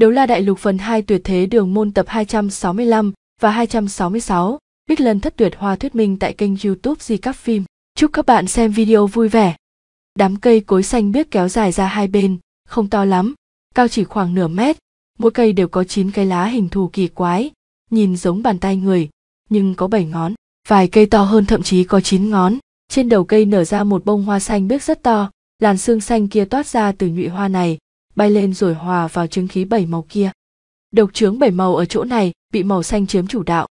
Đấu la đại lục phần 2 tuyệt thế đường môn tập 265 và 266, Bích Lân thất tuyệt hoa thuyết minh tại kênh youtube Di Cắp Phim. Chúc các bạn xem video vui vẻ. Đám cây cối xanh biếc kéo dài ra hai bên, không to lắm, cao chỉ khoảng nửa mét, mỗi cây đều có 9 cái lá hình thù kỳ quái, nhìn giống bàn tay người, nhưng có 7 ngón, vài cây to hơn thậm chí có 9 ngón. Trên đầu cây nở ra một bông hoa xanh biếc rất to, làn xương xanh kia toát ra từ nhụy hoa này, bay lên rồi hòa vào chứng khí bảy màu kia. Độc trướng bảy màu ở chỗ này bị màu xanh chiếm chủ đạo.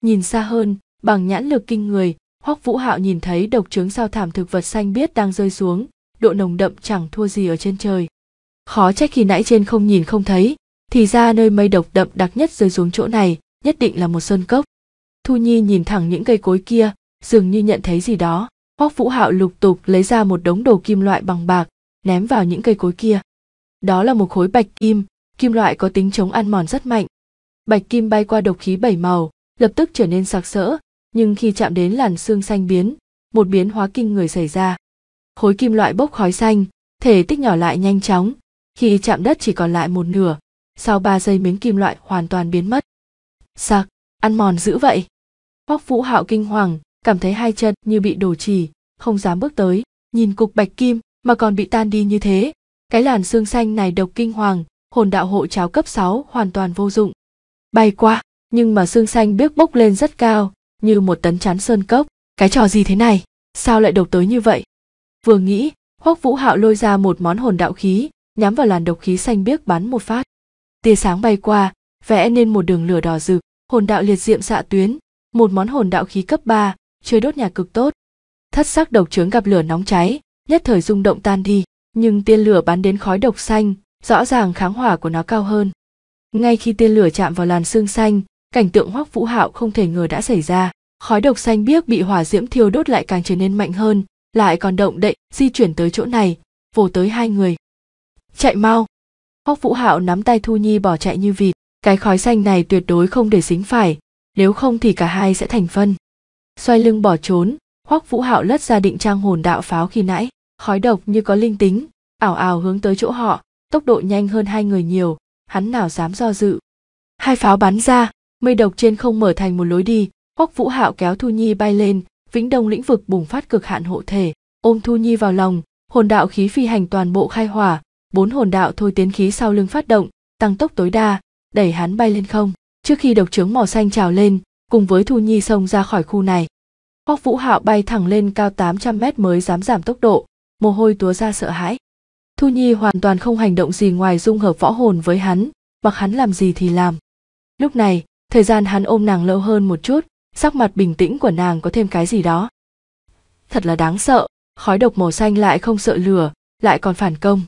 Nhìn xa hơn, bằng nhãn lực kinh người, Hoắc Vũ Hạo nhìn thấy độc trướng sao thảm thực vật xanh biết đang rơi xuống, độ nồng đậm chẳng thua gì ở trên trời. Khó trách khi nãy trên không nhìn không thấy, thì ra nơi mây độc đậm đặc nhất rơi xuống chỗ này, nhất định là một sơn cốc. Thu Nhi nhìn thẳng những cây cối kia, dường như nhận thấy gì đó. Hoắc Vũ Hạo lục tục lấy ra một đống đồ kim loại bằng bạc, ném vào những cây cối kia. Đó là một khối bạch kim, kim loại có tính chống ăn mòn rất mạnh. Bạch kim bay qua độc khí bảy màu, lập tức trở nên sặc sỡ, nhưng khi chạm đến làn xương xanh biến, một biến hóa kinh người xảy ra. Khối kim loại bốc khói xanh, thể tích nhỏ lại nhanh chóng, khi chạm đất chỉ còn lại một nửa, sau ba giây miếng kim loại hoàn toàn biến mất. Sặc, ăn mòn dữ vậy. Hoắc Vũ Hạo kinh hoàng, cảm thấy hai chân như bị đổ chỉ, không dám bước tới, nhìn cục bạch kim mà còn bị tan đi như thế, cái làn xương xanh này độc kinh hoàng hồn đạo hộ cháo cấp 6 hoàn toàn vô dụng bay qua nhưng mà xương xanh biếc bốc lên rất cao như một tấn chán sơn cốc cái trò gì thế này sao lại độc tới như vậy vừa nghĩ hoắc vũ hạo lôi ra một món hồn đạo khí nhắm vào làn độc khí xanh biếc bắn một phát tia sáng bay qua vẽ nên một đường lửa đỏ rực hồn đạo liệt diệm xạ tuyến một món hồn đạo khí cấp 3, chơi đốt nhà cực tốt thất sắc độc trướng gặp lửa nóng cháy nhất thời rung động tan đi nhưng tiên lửa bắn đến khói độc xanh rõ ràng kháng hỏa của nó cao hơn ngay khi tiên lửa chạm vào làn xương xanh cảnh tượng hoắc vũ hạo không thể ngờ đã xảy ra khói độc xanh biếc bị hỏa diễm thiêu đốt lại càng trở nên mạnh hơn lại còn động đậy di chuyển tới chỗ này vồ tới hai người chạy mau hoắc vũ hạo nắm tay thu nhi bỏ chạy như vịt cái khói xanh này tuyệt đối không để dính phải nếu không thì cả hai sẽ thành phân xoay lưng bỏ trốn hoắc vũ hạo lất ra định trang hồn đạo pháo khi nãy khói độc như có linh tính ảo ảo hướng tới chỗ họ tốc độ nhanh hơn hai người nhiều hắn nào dám do dự hai pháo bắn ra mây độc trên không mở thành một lối đi Hoắc vũ hạo kéo thu nhi bay lên vĩnh đông lĩnh vực bùng phát cực hạn hộ thể ôm thu nhi vào lòng hồn đạo khí phi hành toàn bộ khai hỏa bốn hồn đạo thôi tiến khí sau lưng phát động tăng tốc tối đa đẩy hắn bay lên không trước khi độc trướng màu xanh trào lên cùng với thu nhi xông ra khỏi khu này hoắc vũ hạo bay thẳng lên cao 800 mét mới dám giảm tốc độ mồ hôi túa ra sợ hãi thu nhi hoàn toàn không hành động gì ngoài dung hợp võ hồn với hắn mặc hắn làm gì thì làm lúc này thời gian hắn ôm nàng lâu hơn một chút sắc mặt bình tĩnh của nàng có thêm cái gì đó thật là đáng sợ khói độc màu xanh lại không sợ lửa lại còn phản công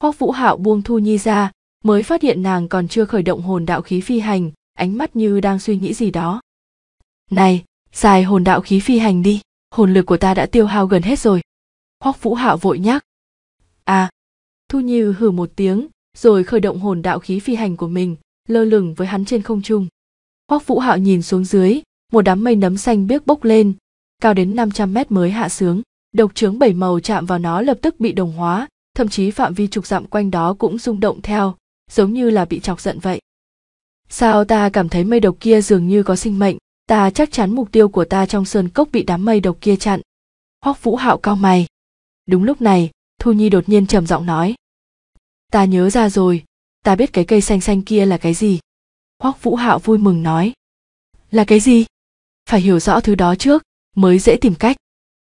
hoắc vũ hạo buông thu nhi ra mới phát hiện nàng còn chưa khởi động hồn đạo khí phi hành ánh mắt như đang suy nghĩ gì đó này xài hồn đạo khí phi hành đi hồn lực của ta đã tiêu hao gần hết rồi hoắc vũ hạo vội nhắc à thu như hử một tiếng rồi khởi động hồn đạo khí phi hành của mình lơ lửng với hắn trên không trung hoắc vũ hạo nhìn xuống dưới một đám mây nấm xanh biếc bốc lên cao đến 500 mét mới hạ xuống. độc trướng bảy màu chạm vào nó lập tức bị đồng hóa thậm chí phạm vi trục dặm quanh đó cũng rung động theo giống như là bị chọc giận vậy sao ta cảm thấy mây độc kia dường như có sinh mệnh ta chắc chắn mục tiêu của ta trong sơn cốc bị đám mây độc kia chặn hoắc vũ hạo cao mày đúng lúc này thu nhi đột nhiên trầm giọng nói ta nhớ ra rồi ta biết cái cây xanh xanh kia là cái gì hoắc vũ hạo vui mừng nói là cái gì phải hiểu rõ thứ đó trước mới dễ tìm cách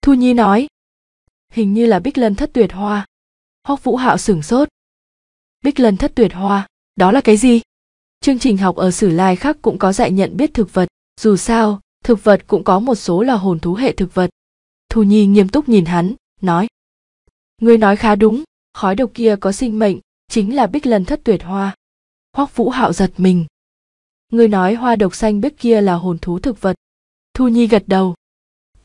thu nhi nói hình như là bích lân thất tuyệt hoa hoắc vũ hạo sửng sốt bích lân thất tuyệt hoa đó là cái gì chương trình học ở sử lai khác cũng có dạy nhận biết thực vật dù sao thực vật cũng có một số là hồn thú hệ thực vật thu nhi nghiêm túc nhìn hắn nói Ngươi nói khá đúng, khói độc kia có sinh mệnh, chính là bích lần thất tuyệt hoa. Hoắc Vũ Hạo giật mình. Ngươi nói hoa độc xanh bích kia là hồn thú thực vật. Thu Nhi gật đầu.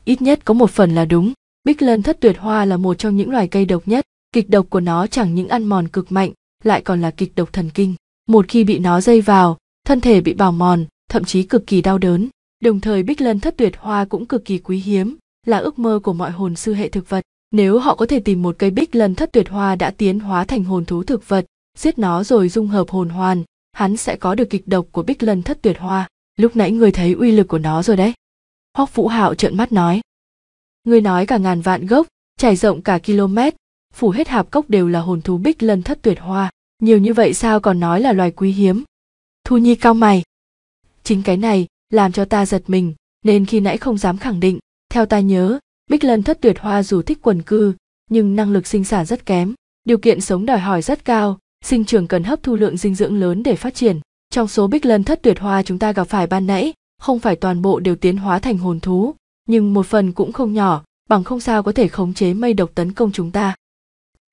Ít nhất có một phần là đúng, bích lần thất tuyệt hoa là một trong những loài cây độc nhất, kịch độc của nó chẳng những ăn mòn cực mạnh, lại còn là kịch độc thần kinh. Một khi bị nó dây vào, thân thể bị bào mòn, thậm chí cực kỳ đau đớn. Đồng thời bích lân thất tuyệt hoa cũng cực kỳ quý hiếm, là ước mơ của mọi hồn sư hệ thực vật. Nếu họ có thể tìm một cây bích lần thất tuyệt hoa đã tiến hóa thành hồn thú thực vật, giết nó rồi dung hợp hồn hoàn, hắn sẽ có được kịch độc của bích lần thất tuyệt hoa. Lúc nãy người thấy uy lực của nó rồi đấy. Hoắc Vũ Hạo trợn mắt nói. Người nói cả ngàn vạn gốc, trải rộng cả km, phủ hết hạp cốc đều là hồn thú bích lân thất tuyệt hoa, nhiều như vậy sao còn nói là loài quý hiếm. Thu Nhi cao mày. Chính cái này làm cho ta giật mình, nên khi nãy không dám khẳng định, theo ta nhớ, Bích Lân thất tuyệt hoa dù thích quần cư, nhưng năng lực sinh sản rất kém, điều kiện sống đòi hỏi rất cao, sinh trưởng cần hấp thu lượng dinh dưỡng lớn để phát triển. Trong số Bích Lân thất tuyệt hoa chúng ta gặp phải ban nãy, không phải toàn bộ đều tiến hóa thành hồn thú, nhưng một phần cũng không nhỏ, bằng không sao có thể khống chế mây độc tấn công chúng ta.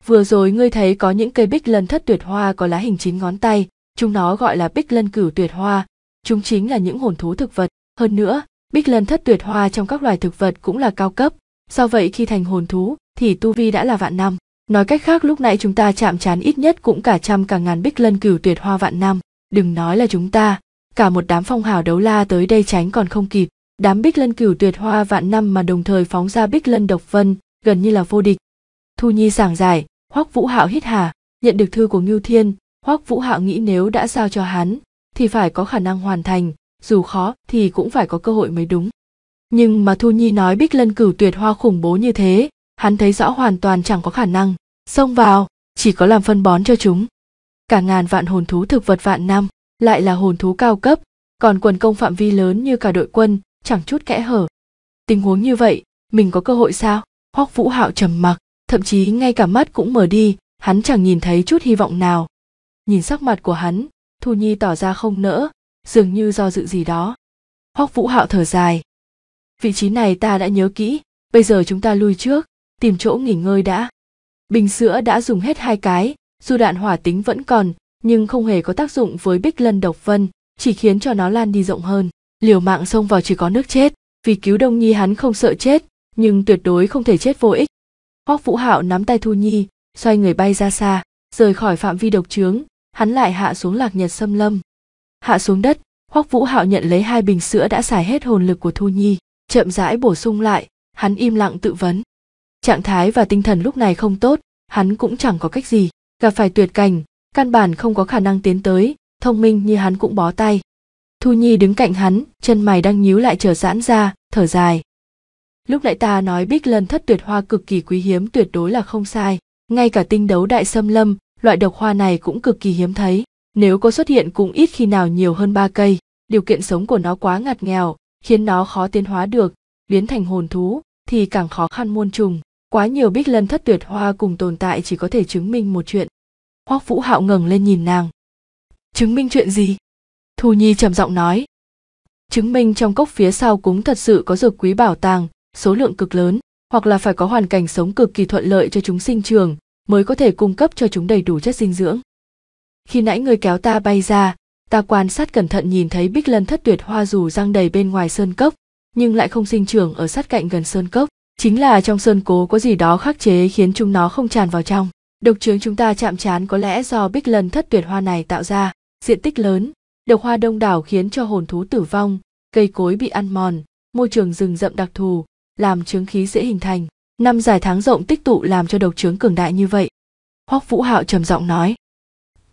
Vừa rồi ngươi thấy có những cây bích lân thất tuyệt hoa có lá hình chín ngón tay, chúng nó gọi là bích lân cửu tuyệt hoa, chúng chính là những hồn thú thực vật. Hơn nữa, bích lân thất tuyệt hoa trong các loài thực vật cũng là cao cấp, do vậy khi thành hồn thú thì tu vi đã là vạn năm nói cách khác lúc nãy chúng ta chạm trán ít nhất cũng cả trăm cả ngàn bích lân cửu tuyệt hoa vạn năm đừng nói là chúng ta cả một đám phong hào đấu la tới đây tránh còn không kịp đám bích lân cửu tuyệt hoa vạn năm mà đồng thời phóng ra bích lân độc vân gần như là vô địch thu nhi giảng giải hoắc vũ hạo hít hà nhận được thư của ngưu thiên hoắc vũ hạo nghĩ nếu đã giao cho hắn thì phải có khả năng hoàn thành dù khó thì cũng phải có cơ hội mới đúng nhưng mà thu nhi nói bích lân cửu tuyệt hoa khủng bố như thế hắn thấy rõ hoàn toàn chẳng có khả năng xông vào chỉ có làm phân bón cho chúng cả ngàn vạn hồn thú thực vật vạn năm lại là hồn thú cao cấp còn quần công phạm vi lớn như cả đội quân chẳng chút kẽ hở tình huống như vậy mình có cơ hội sao hoắc vũ hạo trầm mặc thậm chí ngay cả mắt cũng mở đi hắn chẳng nhìn thấy chút hy vọng nào nhìn sắc mặt của hắn thu nhi tỏ ra không nỡ dường như do dự gì đó hoắc vũ hạo thở dài vị trí này ta đã nhớ kỹ bây giờ chúng ta lui trước tìm chỗ nghỉ ngơi đã bình sữa đã dùng hết hai cái dù đạn hỏa tính vẫn còn nhưng không hề có tác dụng với bích lân độc vân chỉ khiến cho nó lan đi rộng hơn liều mạng xông vào chỉ có nước chết vì cứu đông nhi hắn không sợ chết nhưng tuyệt đối không thể chết vô ích hoác vũ hạo nắm tay thu nhi xoay người bay ra xa rời khỏi phạm vi độc trướng hắn lại hạ xuống lạc nhật xâm lâm hạ xuống đất hoác vũ hạo nhận lấy hai bình sữa đã xài hết hồn lực của thu nhi chậm rãi bổ sung lại hắn im lặng tự vấn trạng thái và tinh thần lúc này không tốt hắn cũng chẳng có cách gì gặp phải tuyệt cảnh căn bản không có khả năng tiến tới thông minh như hắn cũng bó tay thu nhi đứng cạnh hắn chân mày đang nhíu lại trở giãn ra thở dài lúc nãy ta nói bích lần thất tuyệt hoa cực kỳ quý hiếm tuyệt đối là không sai ngay cả tinh đấu đại xâm lâm loại độc hoa này cũng cực kỳ hiếm thấy nếu có xuất hiện cũng ít khi nào nhiều hơn ba cây điều kiện sống của nó quá ngặt nghèo khiến nó khó tiến hóa được biến thành hồn thú thì càng khó khăn muôn trùng quá nhiều bích lân thất tuyệt hoa cùng tồn tại chỉ có thể chứng minh một chuyện hoắc vũ hạo ngẩng lên nhìn nàng chứng minh chuyện gì thu nhi trầm giọng nói chứng minh trong cốc phía sau cúng thật sự có dược quý bảo tàng số lượng cực lớn hoặc là phải có hoàn cảnh sống cực kỳ thuận lợi cho chúng sinh trường mới có thể cung cấp cho chúng đầy đủ chất dinh dưỡng khi nãy người kéo ta bay ra ta quan sát cẩn thận nhìn thấy bích lân thất tuyệt hoa dù răng đầy bên ngoài sơn cốc nhưng lại không sinh trưởng ở sát cạnh gần sơn cốc chính là trong sơn cố có gì đó khắc chế khiến chúng nó không tràn vào trong độc trướng chúng ta chạm trán có lẽ do bích lân thất tuyệt hoa này tạo ra diện tích lớn độc hoa đông đảo khiến cho hồn thú tử vong cây cối bị ăn mòn môi trường rừng rậm đặc thù làm trướng khí dễ hình thành năm giải tháng rộng tích tụ làm cho độc trướng cường đại như vậy hoắc vũ hạo trầm giọng nói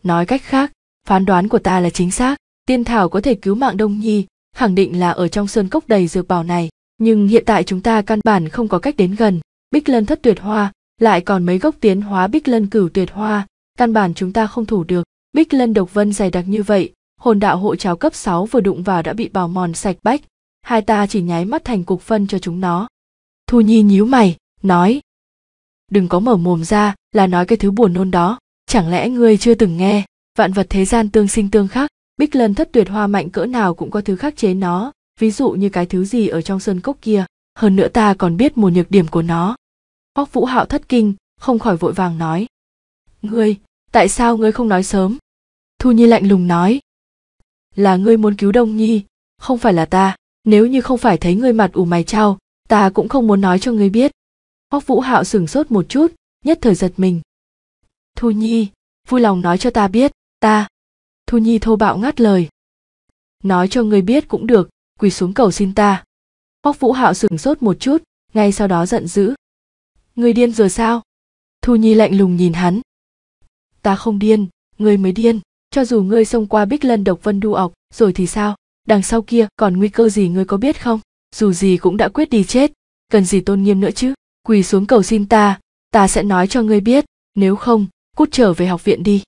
nói cách khác phán đoán của ta là chính xác tiên thảo có thể cứu mạng đông nhi khẳng định là ở trong sơn cốc đầy dược bảo này nhưng hiện tại chúng ta căn bản không có cách đến gần bích lân thất tuyệt hoa lại còn mấy gốc tiến hóa bích lân cửu tuyệt hoa căn bản chúng ta không thủ được bích lân độc vân dày đặc như vậy hồn đạo hộ cháo cấp 6 vừa đụng vào đã bị bào mòn sạch bách hai ta chỉ nháy mắt thành cục phân cho chúng nó thu nhi nhíu mày nói đừng có mở mồm ra là nói cái thứ buồn nôn đó chẳng lẽ ngươi chưa từng nghe vạn vật thế gian tương sinh tương khắc bích lân thất tuyệt hoa mạnh cỡ nào cũng có thứ khắc chế nó ví dụ như cái thứ gì ở trong sơn cốc kia hơn nữa ta còn biết một nhược điểm của nó hoắc vũ hạo thất kinh không khỏi vội vàng nói ngươi tại sao ngươi không nói sớm thu nhi lạnh lùng nói là ngươi muốn cứu đông nhi không phải là ta nếu như không phải thấy ngươi mặt ủ mày trao ta cũng không muốn nói cho ngươi biết hoắc vũ hạo sửng sốt một chút nhất thời giật mình thu nhi vui lòng nói cho ta biết ta thu nhi thô bạo ngắt lời nói cho ngươi biết cũng được quỳ xuống cầu xin ta hoắc vũ hạo sửng sốt một chút ngay sau đó giận dữ ngươi điên rồi sao thu nhi lạnh lùng nhìn hắn ta không điên ngươi mới điên cho dù ngươi xông qua bích lân độc vân đu ọc rồi thì sao đằng sau kia còn nguy cơ gì ngươi có biết không dù gì cũng đã quyết đi chết cần gì tôn nghiêm nữa chứ quỳ xuống cầu xin ta ta sẽ nói cho ngươi biết nếu không cút trở về học viện đi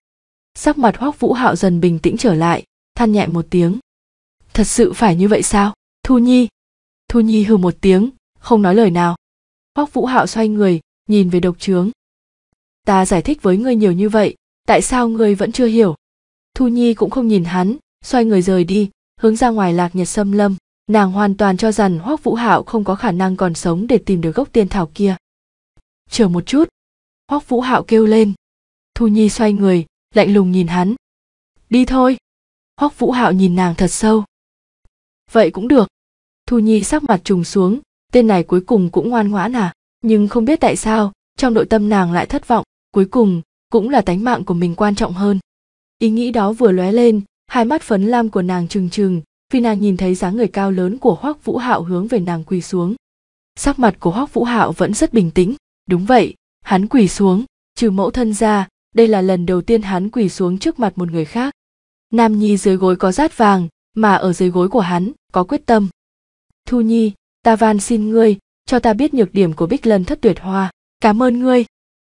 sắc mặt hoắc vũ hạo dần bình tĩnh trở lại than nhẹ một tiếng thật sự phải như vậy sao thu nhi thu nhi hừ một tiếng không nói lời nào hoắc vũ hạo xoay người nhìn về độc trướng ta giải thích với ngươi nhiều như vậy tại sao ngươi vẫn chưa hiểu thu nhi cũng không nhìn hắn xoay người rời đi hướng ra ngoài lạc nhật xâm lâm nàng hoàn toàn cho rằng hoắc vũ hạo không có khả năng còn sống để tìm được gốc tiên thảo kia chờ một chút hoắc vũ hạo kêu lên thu nhi xoay người lạnh lùng nhìn hắn đi thôi hoắc vũ hạo nhìn nàng thật sâu vậy cũng được thu nhi sắc mặt trùng xuống tên này cuối cùng cũng ngoan ngoãn à nhưng không biết tại sao trong nội tâm nàng lại thất vọng cuối cùng cũng là tánh mạng của mình quan trọng hơn ý nghĩ đó vừa lóe lên hai mắt phấn lam của nàng trừng trừng vì nàng nhìn thấy dáng người cao lớn của hoắc vũ hạo hướng về nàng quỳ xuống sắc mặt của hoắc vũ hạo vẫn rất bình tĩnh đúng vậy hắn quỳ xuống trừ mẫu thân ra đây là lần đầu tiên hắn quỳ xuống trước mặt một người khác nam nhi dưới gối có rát vàng mà ở dưới gối của hắn có quyết tâm thu nhi ta van xin ngươi cho ta biết nhược điểm của bích lân thất tuyệt hoa cảm ơn ngươi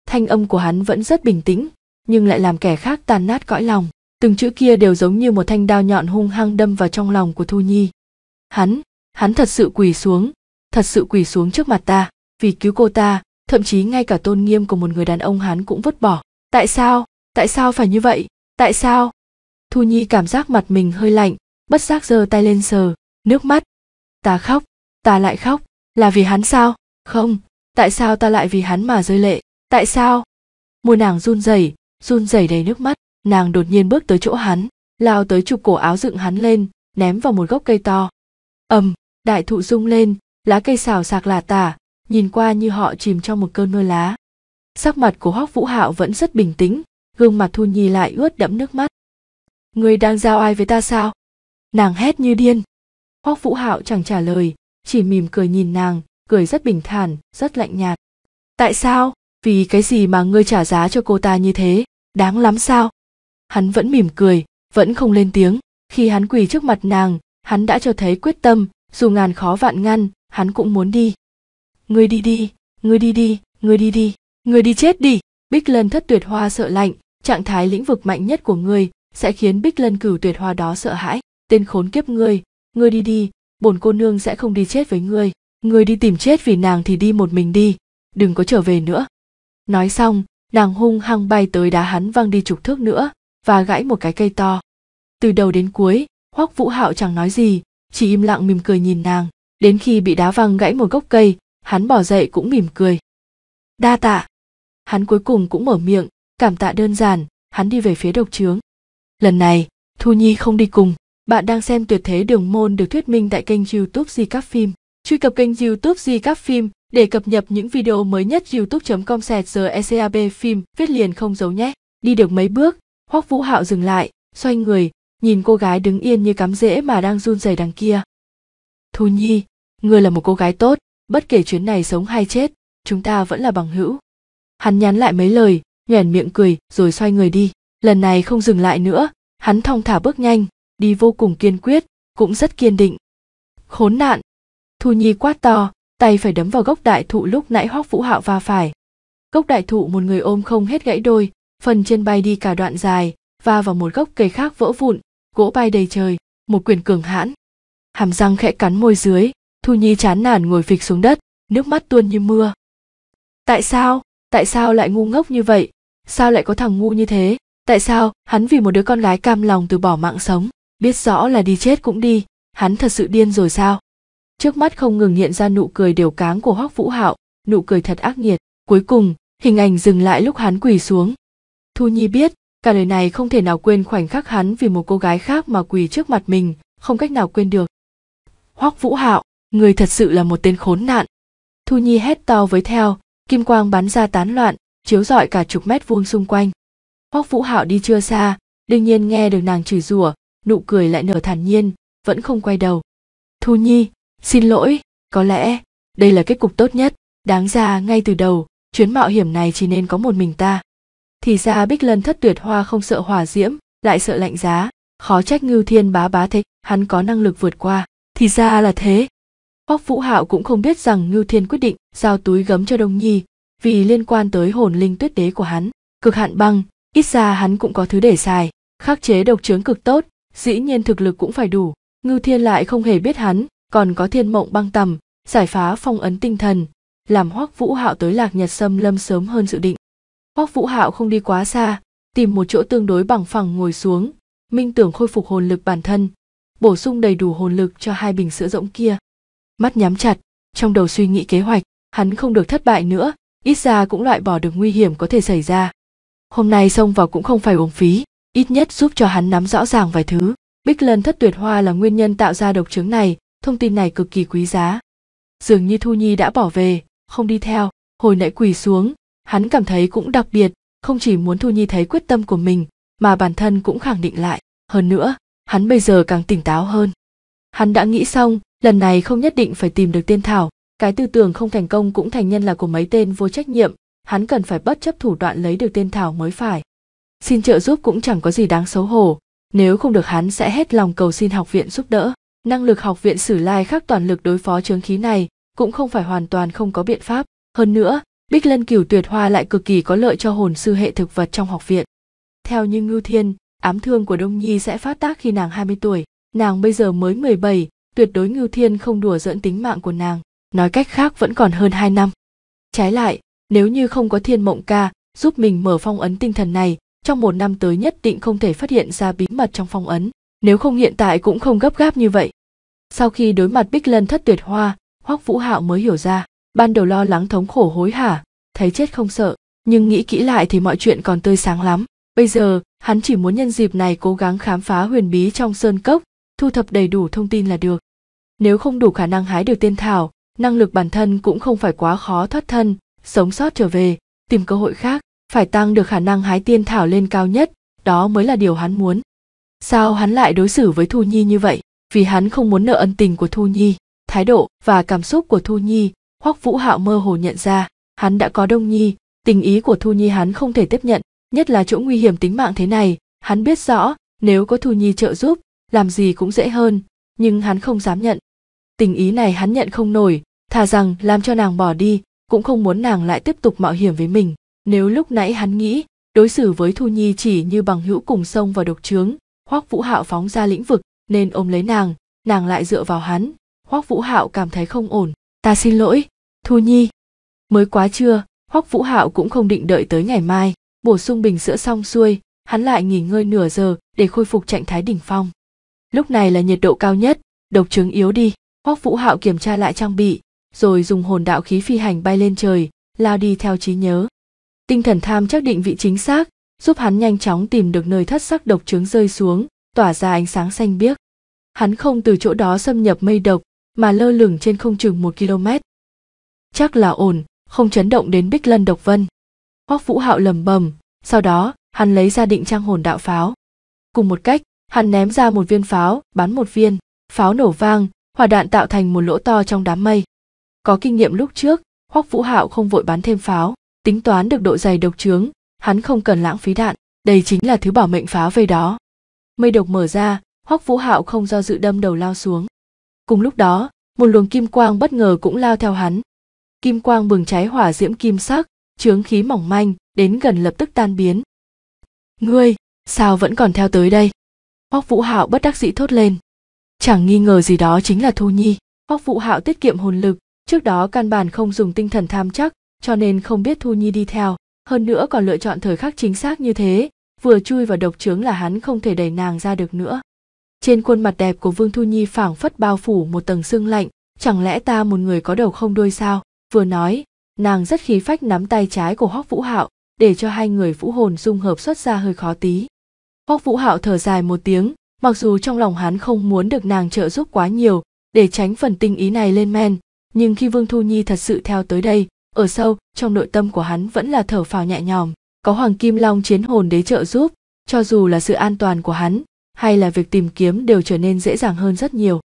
thanh âm của hắn vẫn rất bình tĩnh nhưng lại làm kẻ khác tàn nát cõi lòng từng chữ kia đều giống như một thanh đao nhọn hung hăng đâm vào trong lòng của thu nhi hắn hắn thật sự quỳ xuống thật sự quỳ xuống trước mặt ta vì cứu cô ta thậm chí ngay cả tôn nghiêm của một người đàn ông hắn cũng vứt bỏ tại sao tại sao phải như vậy tại sao thu nhi cảm giác mặt mình hơi lạnh bất giác giơ tay lên sờ nước mắt ta khóc ta lại khóc là vì hắn sao không tại sao ta lại vì hắn mà rơi lệ tại sao mùa nàng run rẩy run rẩy đầy nước mắt nàng đột nhiên bước tới chỗ hắn lao tới chụp cổ áo dựng hắn lên ném vào một gốc cây to ầm đại thụ rung lên lá cây xào sạc lả tả nhìn qua như họ chìm trong một cơn mưa lá sắc mặt của hoắc vũ hạo vẫn rất bình tĩnh gương mặt thu nhi lại ướt đẫm nước mắt người đang giao ai với ta sao nàng hét như điên hoắc vũ hạo chẳng trả lời chỉ mỉm cười nhìn nàng cười rất bình thản rất lạnh nhạt tại sao vì cái gì mà ngươi trả giá cho cô ta như thế đáng lắm sao hắn vẫn mỉm cười vẫn không lên tiếng khi hắn quỳ trước mặt nàng hắn đã cho thấy quyết tâm dù ngàn khó vạn ngăn hắn cũng muốn đi ngươi đi đi ngươi đi đi ngươi đi đi người đi chết đi bích lân thất tuyệt hoa sợ lạnh trạng thái lĩnh vực mạnh nhất của ngươi sẽ khiến bích lân cửu tuyệt hoa đó sợ hãi tên khốn kiếp ngươi ngươi đi đi bổn cô nương sẽ không đi chết với ngươi ngươi đi tìm chết vì nàng thì đi một mình đi đừng có trở về nữa nói xong nàng hung hăng bay tới đá hắn văng đi chục thước nữa và gãy một cái cây to từ đầu đến cuối hoắc vũ hạo chẳng nói gì chỉ im lặng mỉm cười nhìn nàng đến khi bị đá văng gãy một gốc cây hắn bỏ dậy cũng mỉm cười đa tạ hắn cuối cùng cũng mở miệng cảm tạ đơn giản hắn đi về phía độc trướng lần này thu nhi không đi cùng bạn đang xem tuyệt thế đường môn được thuyết minh tại kênh youtube di các phim truy cập kênh youtube di các phim để cập nhật những video mới nhất youtube com eab phim viết liền không giấu nhé đi được mấy bước hoắc vũ hạo dừng lại xoay người nhìn cô gái đứng yên như cắm rễ mà đang run rẩy đằng kia thu nhi ngươi là một cô gái tốt bất kể chuyến này sống hay chết chúng ta vẫn là bằng hữu hắn nhắn lại mấy lời nhoẻn miệng cười rồi xoay người đi lần này không dừng lại nữa hắn thong thả bước nhanh đi vô cùng kiên quyết cũng rất kiên định khốn nạn thu nhi quát to tay phải đấm vào gốc đại thụ lúc nãy hoắc vũ hạo va phải gốc đại thụ một người ôm không hết gãy đôi phần trên bay đi cả đoạn dài va vào một gốc cây khác vỡ vụn gỗ bay đầy trời một quyền cường hãn hàm răng khẽ cắn môi dưới thu nhi chán nản ngồi phịch xuống đất nước mắt tuôn như mưa tại sao tại sao lại ngu ngốc như vậy sao lại có thằng ngu như thế tại sao hắn vì một đứa con gái cam lòng từ bỏ mạng sống biết rõ là đi chết cũng đi hắn thật sự điên rồi sao trước mắt không ngừng hiện ra nụ cười đều cáng của hoắc vũ hạo nụ cười thật ác nghiệt cuối cùng hình ảnh dừng lại lúc hắn quỳ xuống thu nhi biết cả đời này không thể nào quên khoảnh khắc hắn vì một cô gái khác mà quỳ trước mặt mình không cách nào quên được hoắc vũ hạo người thật sự là một tên khốn nạn thu nhi hét to với theo kim quang bắn ra tán loạn chiếu rọi cả chục mét vuông xung quanh hoắc vũ hạo đi chưa xa đương nhiên nghe được nàng chửi rủa nụ cười lại nở thản nhiên vẫn không quay đầu thu nhi xin lỗi có lẽ đây là kết cục tốt nhất đáng ra ngay từ đầu chuyến mạo hiểm này chỉ nên có một mình ta thì ra bích lân thất tuyệt hoa không sợ hỏa diễm lại sợ lạnh giá khó trách ngưu thiên bá bá thế, hắn có năng lực vượt qua thì ra là thế Hoắc Vũ Hạo cũng không biết rằng Ngưu Thiên quyết định giao túi gấm cho Đông Nhi, vì liên quan tới hồn linh tuyết đế của hắn. Cực hạn băng, ít ra hắn cũng có thứ để xài, khắc chế độc chướng cực tốt, dĩ nhiên thực lực cũng phải đủ. Ngưu Thiên lại không hề biết hắn, còn có thiên mộng băng tầm, giải phá phong ấn tinh thần, làm Hoắc Vũ Hạo tới Lạc Nhật Sâm Lâm sớm hơn dự định. Hoắc Vũ Hạo không đi quá xa, tìm một chỗ tương đối bằng phẳng ngồi xuống, minh tưởng khôi phục hồn lực bản thân, bổ sung đầy đủ hồn lực cho hai bình sữa rỗng kia mắt nhắm chặt trong đầu suy nghĩ kế hoạch hắn không được thất bại nữa ít ra cũng loại bỏ được nguy hiểm có thể xảy ra hôm nay xông vào cũng không phải uống phí ít nhất giúp cho hắn nắm rõ ràng vài thứ bích lân thất tuyệt hoa là nguyên nhân tạo ra độc chứng này thông tin này cực kỳ quý giá dường như thu nhi đã bỏ về không đi theo hồi nãy quỳ xuống hắn cảm thấy cũng đặc biệt không chỉ muốn thu nhi thấy quyết tâm của mình mà bản thân cũng khẳng định lại hơn nữa hắn bây giờ càng tỉnh táo hơn hắn đã nghĩ xong lần này không nhất định phải tìm được tiên thảo cái tư tưởng không thành công cũng thành nhân là của mấy tên vô trách nhiệm hắn cần phải bất chấp thủ đoạn lấy được tiên thảo mới phải xin trợ giúp cũng chẳng có gì đáng xấu hổ nếu không được hắn sẽ hết lòng cầu xin học viện giúp đỡ năng lực học viện sử lai khắc toàn lực đối phó chướng khí này cũng không phải hoàn toàn không có biện pháp hơn nữa bích lân cửu tuyệt hoa lại cực kỳ có lợi cho hồn sư hệ thực vật trong học viện theo như ngưu thiên ám thương của đông nhi sẽ phát tác khi nàng 20 tuổi nàng bây giờ mới 17, tuyệt đối ngưu thiên không đùa dẫn tính mạng của nàng nói cách khác vẫn còn hơn hai năm trái lại nếu như không có thiên mộng ca giúp mình mở phong ấn tinh thần này trong một năm tới nhất định không thể phát hiện ra bí mật trong phong ấn nếu không hiện tại cũng không gấp gáp như vậy sau khi đối mặt bích lân thất tuyệt hoa hoắc vũ hạo mới hiểu ra ban đầu lo lắng thống khổ hối hả thấy chết không sợ nhưng nghĩ kỹ lại thì mọi chuyện còn tươi sáng lắm bây giờ hắn chỉ muốn nhân dịp này cố gắng khám phá huyền bí trong sơn cốc thu thập đầy đủ thông tin là được nếu không đủ khả năng hái được tiên thảo năng lực bản thân cũng không phải quá khó thoát thân sống sót trở về tìm cơ hội khác phải tăng được khả năng hái tiên thảo lên cao nhất đó mới là điều hắn muốn sao hắn lại đối xử với thu nhi như vậy vì hắn không muốn nợ ân tình của thu nhi thái độ và cảm xúc của thu nhi hoắc vũ hạo mơ hồ nhận ra hắn đã có đông nhi tình ý của thu nhi hắn không thể tiếp nhận nhất là chỗ nguy hiểm tính mạng thế này hắn biết rõ nếu có thu nhi trợ giúp làm gì cũng dễ hơn nhưng hắn không dám nhận tình ý này hắn nhận không nổi thà rằng làm cho nàng bỏ đi cũng không muốn nàng lại tiếp tục mạo hiểm với mình nếu lúc nãy hắn nghĩ đối xử với thu nhi chỉ như bằng hữu cùng sông và độc trướng hoắc vũ hạo phóng ra lĩnh vực nên ôm lấy nàng nàng lại dựa vào hắn hoắc vũ hạo cảm thấy không ổn ta xin lỗi thu nhi mới quá trưa hoắc vũ hạo cũng không định đợi tới ngày mai bổ sung bình sữa xong xuôi hắn lại nghỉ ngơi nửa giờ để khôi phục trạng thái đỉnh phong lúc này là nhiệt độ cao nhất độc trướng yếu đi hoắc vũ hạo kiểm tra lại trang bị rồi dùng hồn đạo khí phi hành bay lên trời lao đi theo trí nhớ tinh thần tham chắc định vị chính xác giúp hắn nhanh chóng tìm được nơi thất sắc độc trướng rơi xuống tỏa ra ánh sáng xanh biếc hắn không từ chỗ đó xâm nhập mây độc mà lơ lửng trên không chừng một km chắc là ổn không chấn động đến bích lân độc vân hoắc vũ hạo lầm bầm sau đó hắn lấy ra định trang hồn đạo pháo cùng một cách hắn ném ra một viên pháo bắn một viên pháo nổ vang hỏa đạn tạo thành một lỗ to trong đám mây. Có kinh nghiệm lúc trước, Hoắc Vũ Hạo không vội bắn thêm pháo, tính toán được độ dày độc trướng, hắn không cần lãng phí đạn, đây chính là thứ bảo mệnh phá vây đó. Mây độc mở ra, Hoắc Vũ Hạo không do dự đâm đầu lao xuống. Cùng lúc đó, một luồng kim quang bất ngờ cũng lao theo hắn. Kim quang bừng cháy hỏa diễm kim sắc, chướng khí mỏng manh, đến gần lập tức tan biến. Ngươi, sao vẫn còn theo tới đây? Hoắc Vũ Hạo bất đắc dĩ thốt lên chẳng nghi ngờ gì đó chính là thu nhi hoắc vụ hạo tiết kiệm hồn lực trước đó căn bản không dùng tinh thần tham chắc cho nên không biết thu nhi đi theo hơn nữa còn lựa chọn thời khắc chính xác như thế vừa chui vào độc trướng là hắn không thể đẩy nàng ra được nữa trên khuôn mặt đẹp của vương thu nhi phảng phất bao phủ một tầng sương lạnh chẳng lẽ ta một người có đầu không đôi sao vừa nói nàng rất khí phách nắm tay trái của hoắc vũ hạo để cho hai người vũ hồn dung hợp xuất ra hơi khó tí hoắc vũ hạo thở dài một tiếng mặc dù trong lòng hắn không muốn được nàng trợ giúp quá nhiều để tránh phần tinh ý này lên men nhưng khi vương thu nhi thật sự theo tới đây ở sâu trong nội tâm của hắn vẫn là thở phào nhẹ nhõm có hoàng kim long chiến hồn đế trợ giúp cho dù là sự an toàn của hắn hay là việc tìm kiếm đều trở nên dễ dàng hơn rất nhiều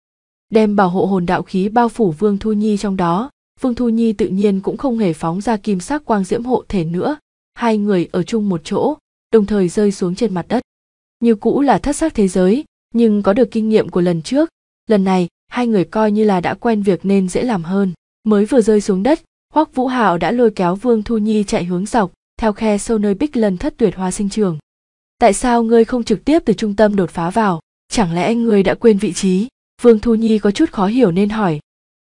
đem bảo hộ hồn đạo khí bao phủ vương thu nhi trong đó vương thu nhi tự nhiên cũng không hề phóng ra kim sắc quang diễm hộ thể nữa hai người ở chung một chỗ đồng thời rơi xuống trên mặt đất như cũ là thất sắc thế giới nhưng có được kinh nghiệm của lần trước lần này hai người coi như là đã quen việc nên dễ làm hơn mới vừa rơi xuống đất hoắc vũ hạo đã lôi kéo vương thu nhi chạy hướng dọc theo khe sâu nơi bích lần thất tuyệt hoa sinh trường tại sao ngươi không trực tiếp từ trung tâm đột phá vào chẳng lẽ ngươi đã quên vị trí vương thu nhi có chút khó hiểu nên hỏi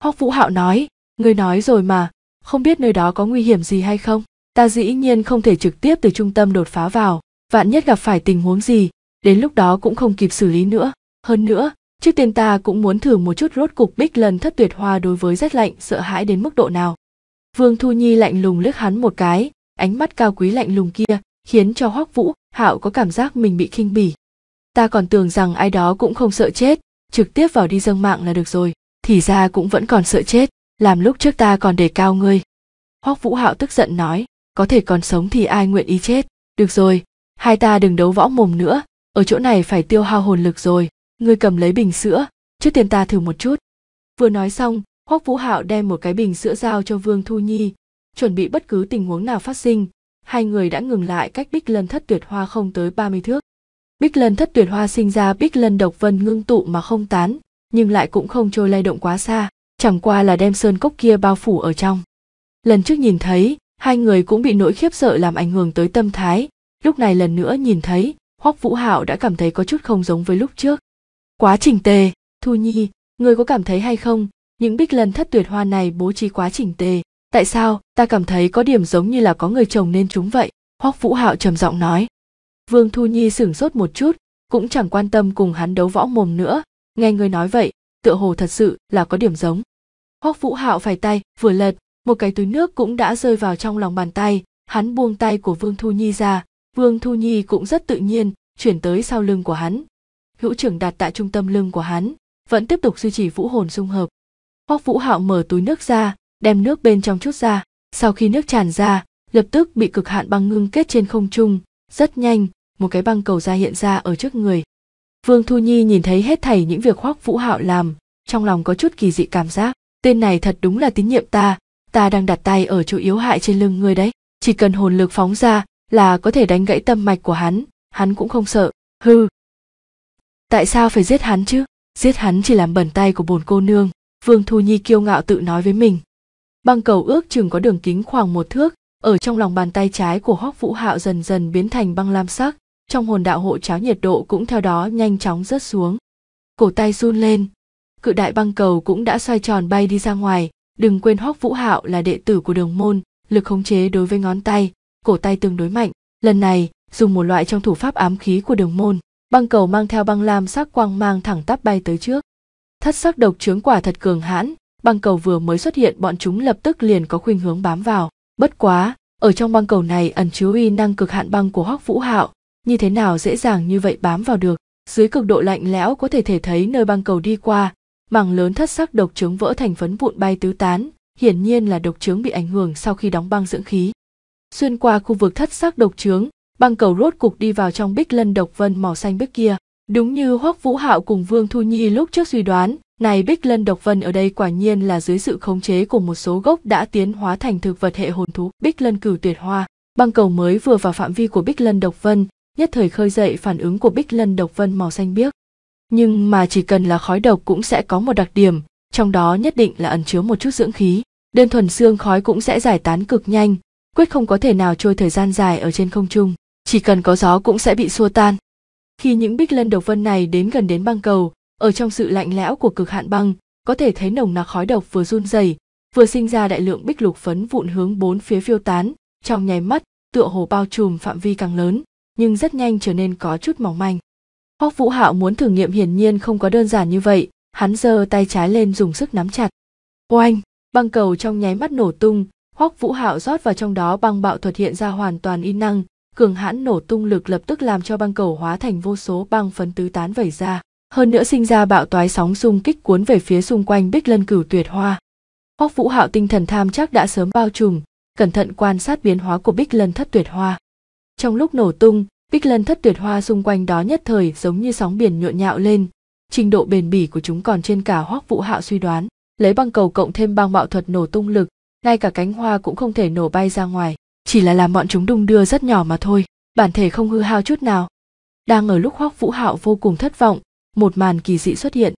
hoắc vũ hạo nói ngươi nói rồi mà không biết nơi đó có nguy hiểm gì hay không ta dĩ nhiên không thể trực tiếp từ trung tâm đột phá vào vạn nhất gặp phải tình huống gì đến lúc đó cũng không kịp xử lý nữa hơn nữa trước tiên ta cũng muốn thử một chút rốt cục bích lần thất tuyệt hoa đối với rét lạnh sợ hãi đến mức độ nào vương thu nhi lạnh lùng liếc hắn một cái ánh mắt cao quý lạnh lùng kia khiến cho hoắc vũ hạo có cảm giác mình bị khinh bỉ ta còn tưởng rằng ai đó cũng không sợ chết trực tiếp vào đi dâng mạng là được rồi thì ra cũng vẫn còn sợ chết làm lúc trước ta còn đề cao ngươi hoắc vũ hạo tức giận nói có thể còn sống thì ai nguyện ý chết được rồi hai ta đừng đấu võ mồm nữa ở chỗ này phải tiêu hao hồn lực rồi ngươi cầm lấy bình sữa trước tiên ta thử một chút vừa nói xong hoắc vũ hạo đem một cái bình sữa giao cho vương thu nhi chuẩn bị bất cứ tình huống nào phát sinh hai người đã ngừng lại cách bích lân thất tuyệt hoa không tới 30 thước bích lân thất tuyệt hoa sinh ra bích lân độc vân ngưng tụ mà không tán nhưng lại cũng không trôi lay động quá xa chẳng qua là đem sơn cốc kia bao phủ ở trong lần trước nhìn thấy hai người cũng bị nỗi khiếp sợ làm ảnh hưởng tới tâm thái lúc này lần nữa nhìn thấy hoắc vũ hạo đã cảm thấy có chút không giống với lúc trước quá trình tề thu nhi người có cảm thấy hay không những bích lần thất tuyệt hoa này bố trí quá trình tề tại sao ta cảm thấy có điểm giống như là có người chồng nên chúng vậy hoắc vũ hạo trầm giọng nói vương thu nhi sửng sốt một chút cũng chẳng quan tâm cùng hắn đấu võ mồm nữa nghe người nói vậy tựa hồ thật sự là có điểm giống hoắc vũ hạo phải tay vừa lật một cái túi nước cũng đã rơi vào trong lòng bàn tay hắn buông tay của vương thu nhi ra vương thu nhi cũng rất tự nhiên chuyển tới sau lưng của hắn hữu trưởng đặt tại trung tâm lưng của hắn vẫn tiếp tục duy trì vũ hồn dung hợp hoắc vũ hạo mở túi nước ra đem nước bên trong chút ra sau khi nước tràn ra lập tức bị cực hạn băng ngưng kết trên không trung rất nhanh một cái băng cầu ra hiện ra ở trước người vương thu nhi nhìn thấy hết thảy những việc hoắc vũ hạo làm trong lòng có chút kỳ dị cảm giác tên này thật đúng là tín nhiệm ta ta đang đặt tay ở chỗ yếu hại trên lưng người đấy chỉ cần hồn lực phóng ra là có thể đánh gãy tâm mạch của hắn hắn cũng không sợ hư tại sao phải giết hắn chứ giết hắn chỉ làm bẩn tay của bồn cô nương vương thu nhi kiêu ngạo tự nói với mình băng cầu ước chừng có đường kính khoảng một thước ở trong lòng bàn tay trái của hoắc vũ hạo dần dần biến thành băng lam sắc trong hồn đạo hộ cháo nhiệt độ cũng theo đó nhanh chóng rớt xuống cổ tay run lên cự đại băng cầu cũng đã xoay tròn bay đi ra ngoài đừng quên hoắc vũ hạo là đệ tử của đường môn lực khống chế đối với ngón tay cổ tay tương đối mạnh lần này dùng một loại trong thủ pháp ám khí của đường môn băng cầu mang theo băng lam sắc quang mang thẳng tắp bay tới trước thất sắc độc trướng quả thật cường hãn băng cầu vừa mới xuất hiện bọn chúng lập tức liền có khuynh hướng bám vào bất quá ở trong băng cầu này ẩn chứa uy năng cực hạn băng của hoắc vũ hạo như thế nào dễ dàng như vậy bám vào được dưới cực độ lạnh lẽo có thể thể thấy nơi băng cầu đi qua mảng lớn thất sắc độc trướng vỡ thành phấn vụn bay tứ tán hiển nhiên là độc trướng bị ảnh hưởng sau khi đóng băng dưỡng khí xuyên qua khu vực thất sắc độc trướng băng cầu rốt cục đi vào trong bích lân độc vân màu xanh bích kia đúng như hoắc vũ hạo cùng vương thu nhi lúc trước suy đoán này bích lân độc vân ở đây quả nhiên là dưới sự khống chế của một số gốc đã tiến hóa thành thực vật hệ hồn thú bích lân cửu tuyệt hoa băng cầu mới vừa vào phạm vi của bích lân độc vân nhất thời khơi dậy phản ứng của bích lân độc vân màu xanh biếc nhưng mà chỉ cần là khói độc cũng sẽ có một đặc điểm trong đó nhất định là ẩn chứa một chút dưỡng khí đơn thuần xương khói cũng sẽ giải tán cực nhanh quyết không có thể nào trôi thời gian dài ở trên không trung chỉ cần có gió cũng sẽ bị xua tan khi những bích lân độc vân này đến gần đến băng cầu ở trong sự lạnh lẽo của cực hạn băng có thể thấy nồng nặc khói độc vừa run rẩy vừa sinh ra đại lượng bích lục phấn vụn hướng bốn phía phiêu tán trong nháy mắt tựa hồ bao trùm phạm vi càng lớn nhưng rất nhanh trở nên có chút mỏng manh hoắc vũ hạo muốn thử nghiệm hiển nhiên không có đơn giản như vậy hắn giơ tay trái lên dùng sức nắm chặt oanh băng cầu trong nháy mắt nổ tung Hoắc Vũ Hạo rót vào trong đó băng bạo thuật hiện ra hoàn toàn y năng, cường hãn nổ tung lực lập tức làm cho băng cầu hóa thành vô số băng phấn tứ tán vẩy ra, hơn nữa sinh ra bạo toái sóng xung kích cuốn về phía xung quanh Bích Lân Cửu Tuyệt Hoa. Hoắc Vũ Hạo tinh thần tham chắc đã sớm bao trùm, cẩn thận quan sát biến hóa của Bích Lân Thất Tuyệt Hoa. Trong lúc nổ tung, Bích Lân Thất Tuyệt Hoa xung quanh đó nhất thời giống như sóng biển nhộn nhạo lên, trình độ bền bỉ của chúng còn trên cả Hoắc Vũ Hạo suy đoán, lấy băng cầu cộng thêm băng bạo thuật nổ tung lực, ngay cả cánh hoa cũng không thể nổ bay ra ngoài chỉ là làm bọn chúng đung đưa rất nhỏ mà thôi bản thể không hư hao chút nào đang ở lúc hoắc vũ hạo vô cùng thất vọng một màn kỳ dị xuất hiện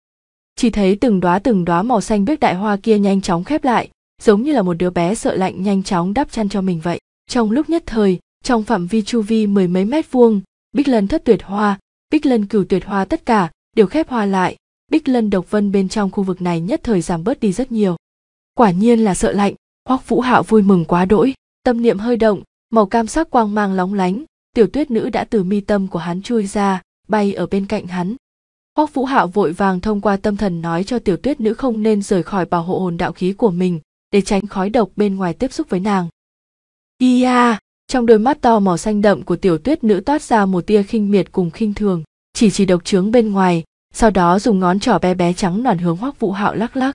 chỉ thấy từng đóa từng đóa màu xanh biếc đại hoa kia nhanh chóng khép lại giống như là một đứa bé sợ lạnh nhanh chóng đắp chăn cho mình vậy trong lúc nhất thời trong phạm vi chu vi mười mấy mét vuông bích lân thất tuyệt hoa bích lân cửu tuyệt hoa tất cả đều khép hoa lại bích lân độc vân bên trong khu vực này nhất thời giảm bớt đi rất nhiều quả nhiên là sợ lạnh hoắc vũ hạo vui mừng quá đỗi tâm niệm hơi động màu cam sắc quang mang lóng lánh tiểu tuyết nữ đã từ mi tâm của hắn chui ra bay ở bên cạnh hắn hoắc vũ hạo vội vàng thông qua tâm thần nói cho tiểu tuyết nữ không nên rời khỏi bảo hộ hồn đạo khí của mình để tránh khói độc bên ngoài tiếp xúc với nàng ia trong đôi mắt to màu xanh đậm của tiểu tuyết nữ toát ra một tia khinh miệt cùng khinh thường chỉ chỉ độc trướng bên ngoài sau đó dùng ngón trỏ bé bé trắng nản hướng hoắc vũ hạo lắc lắc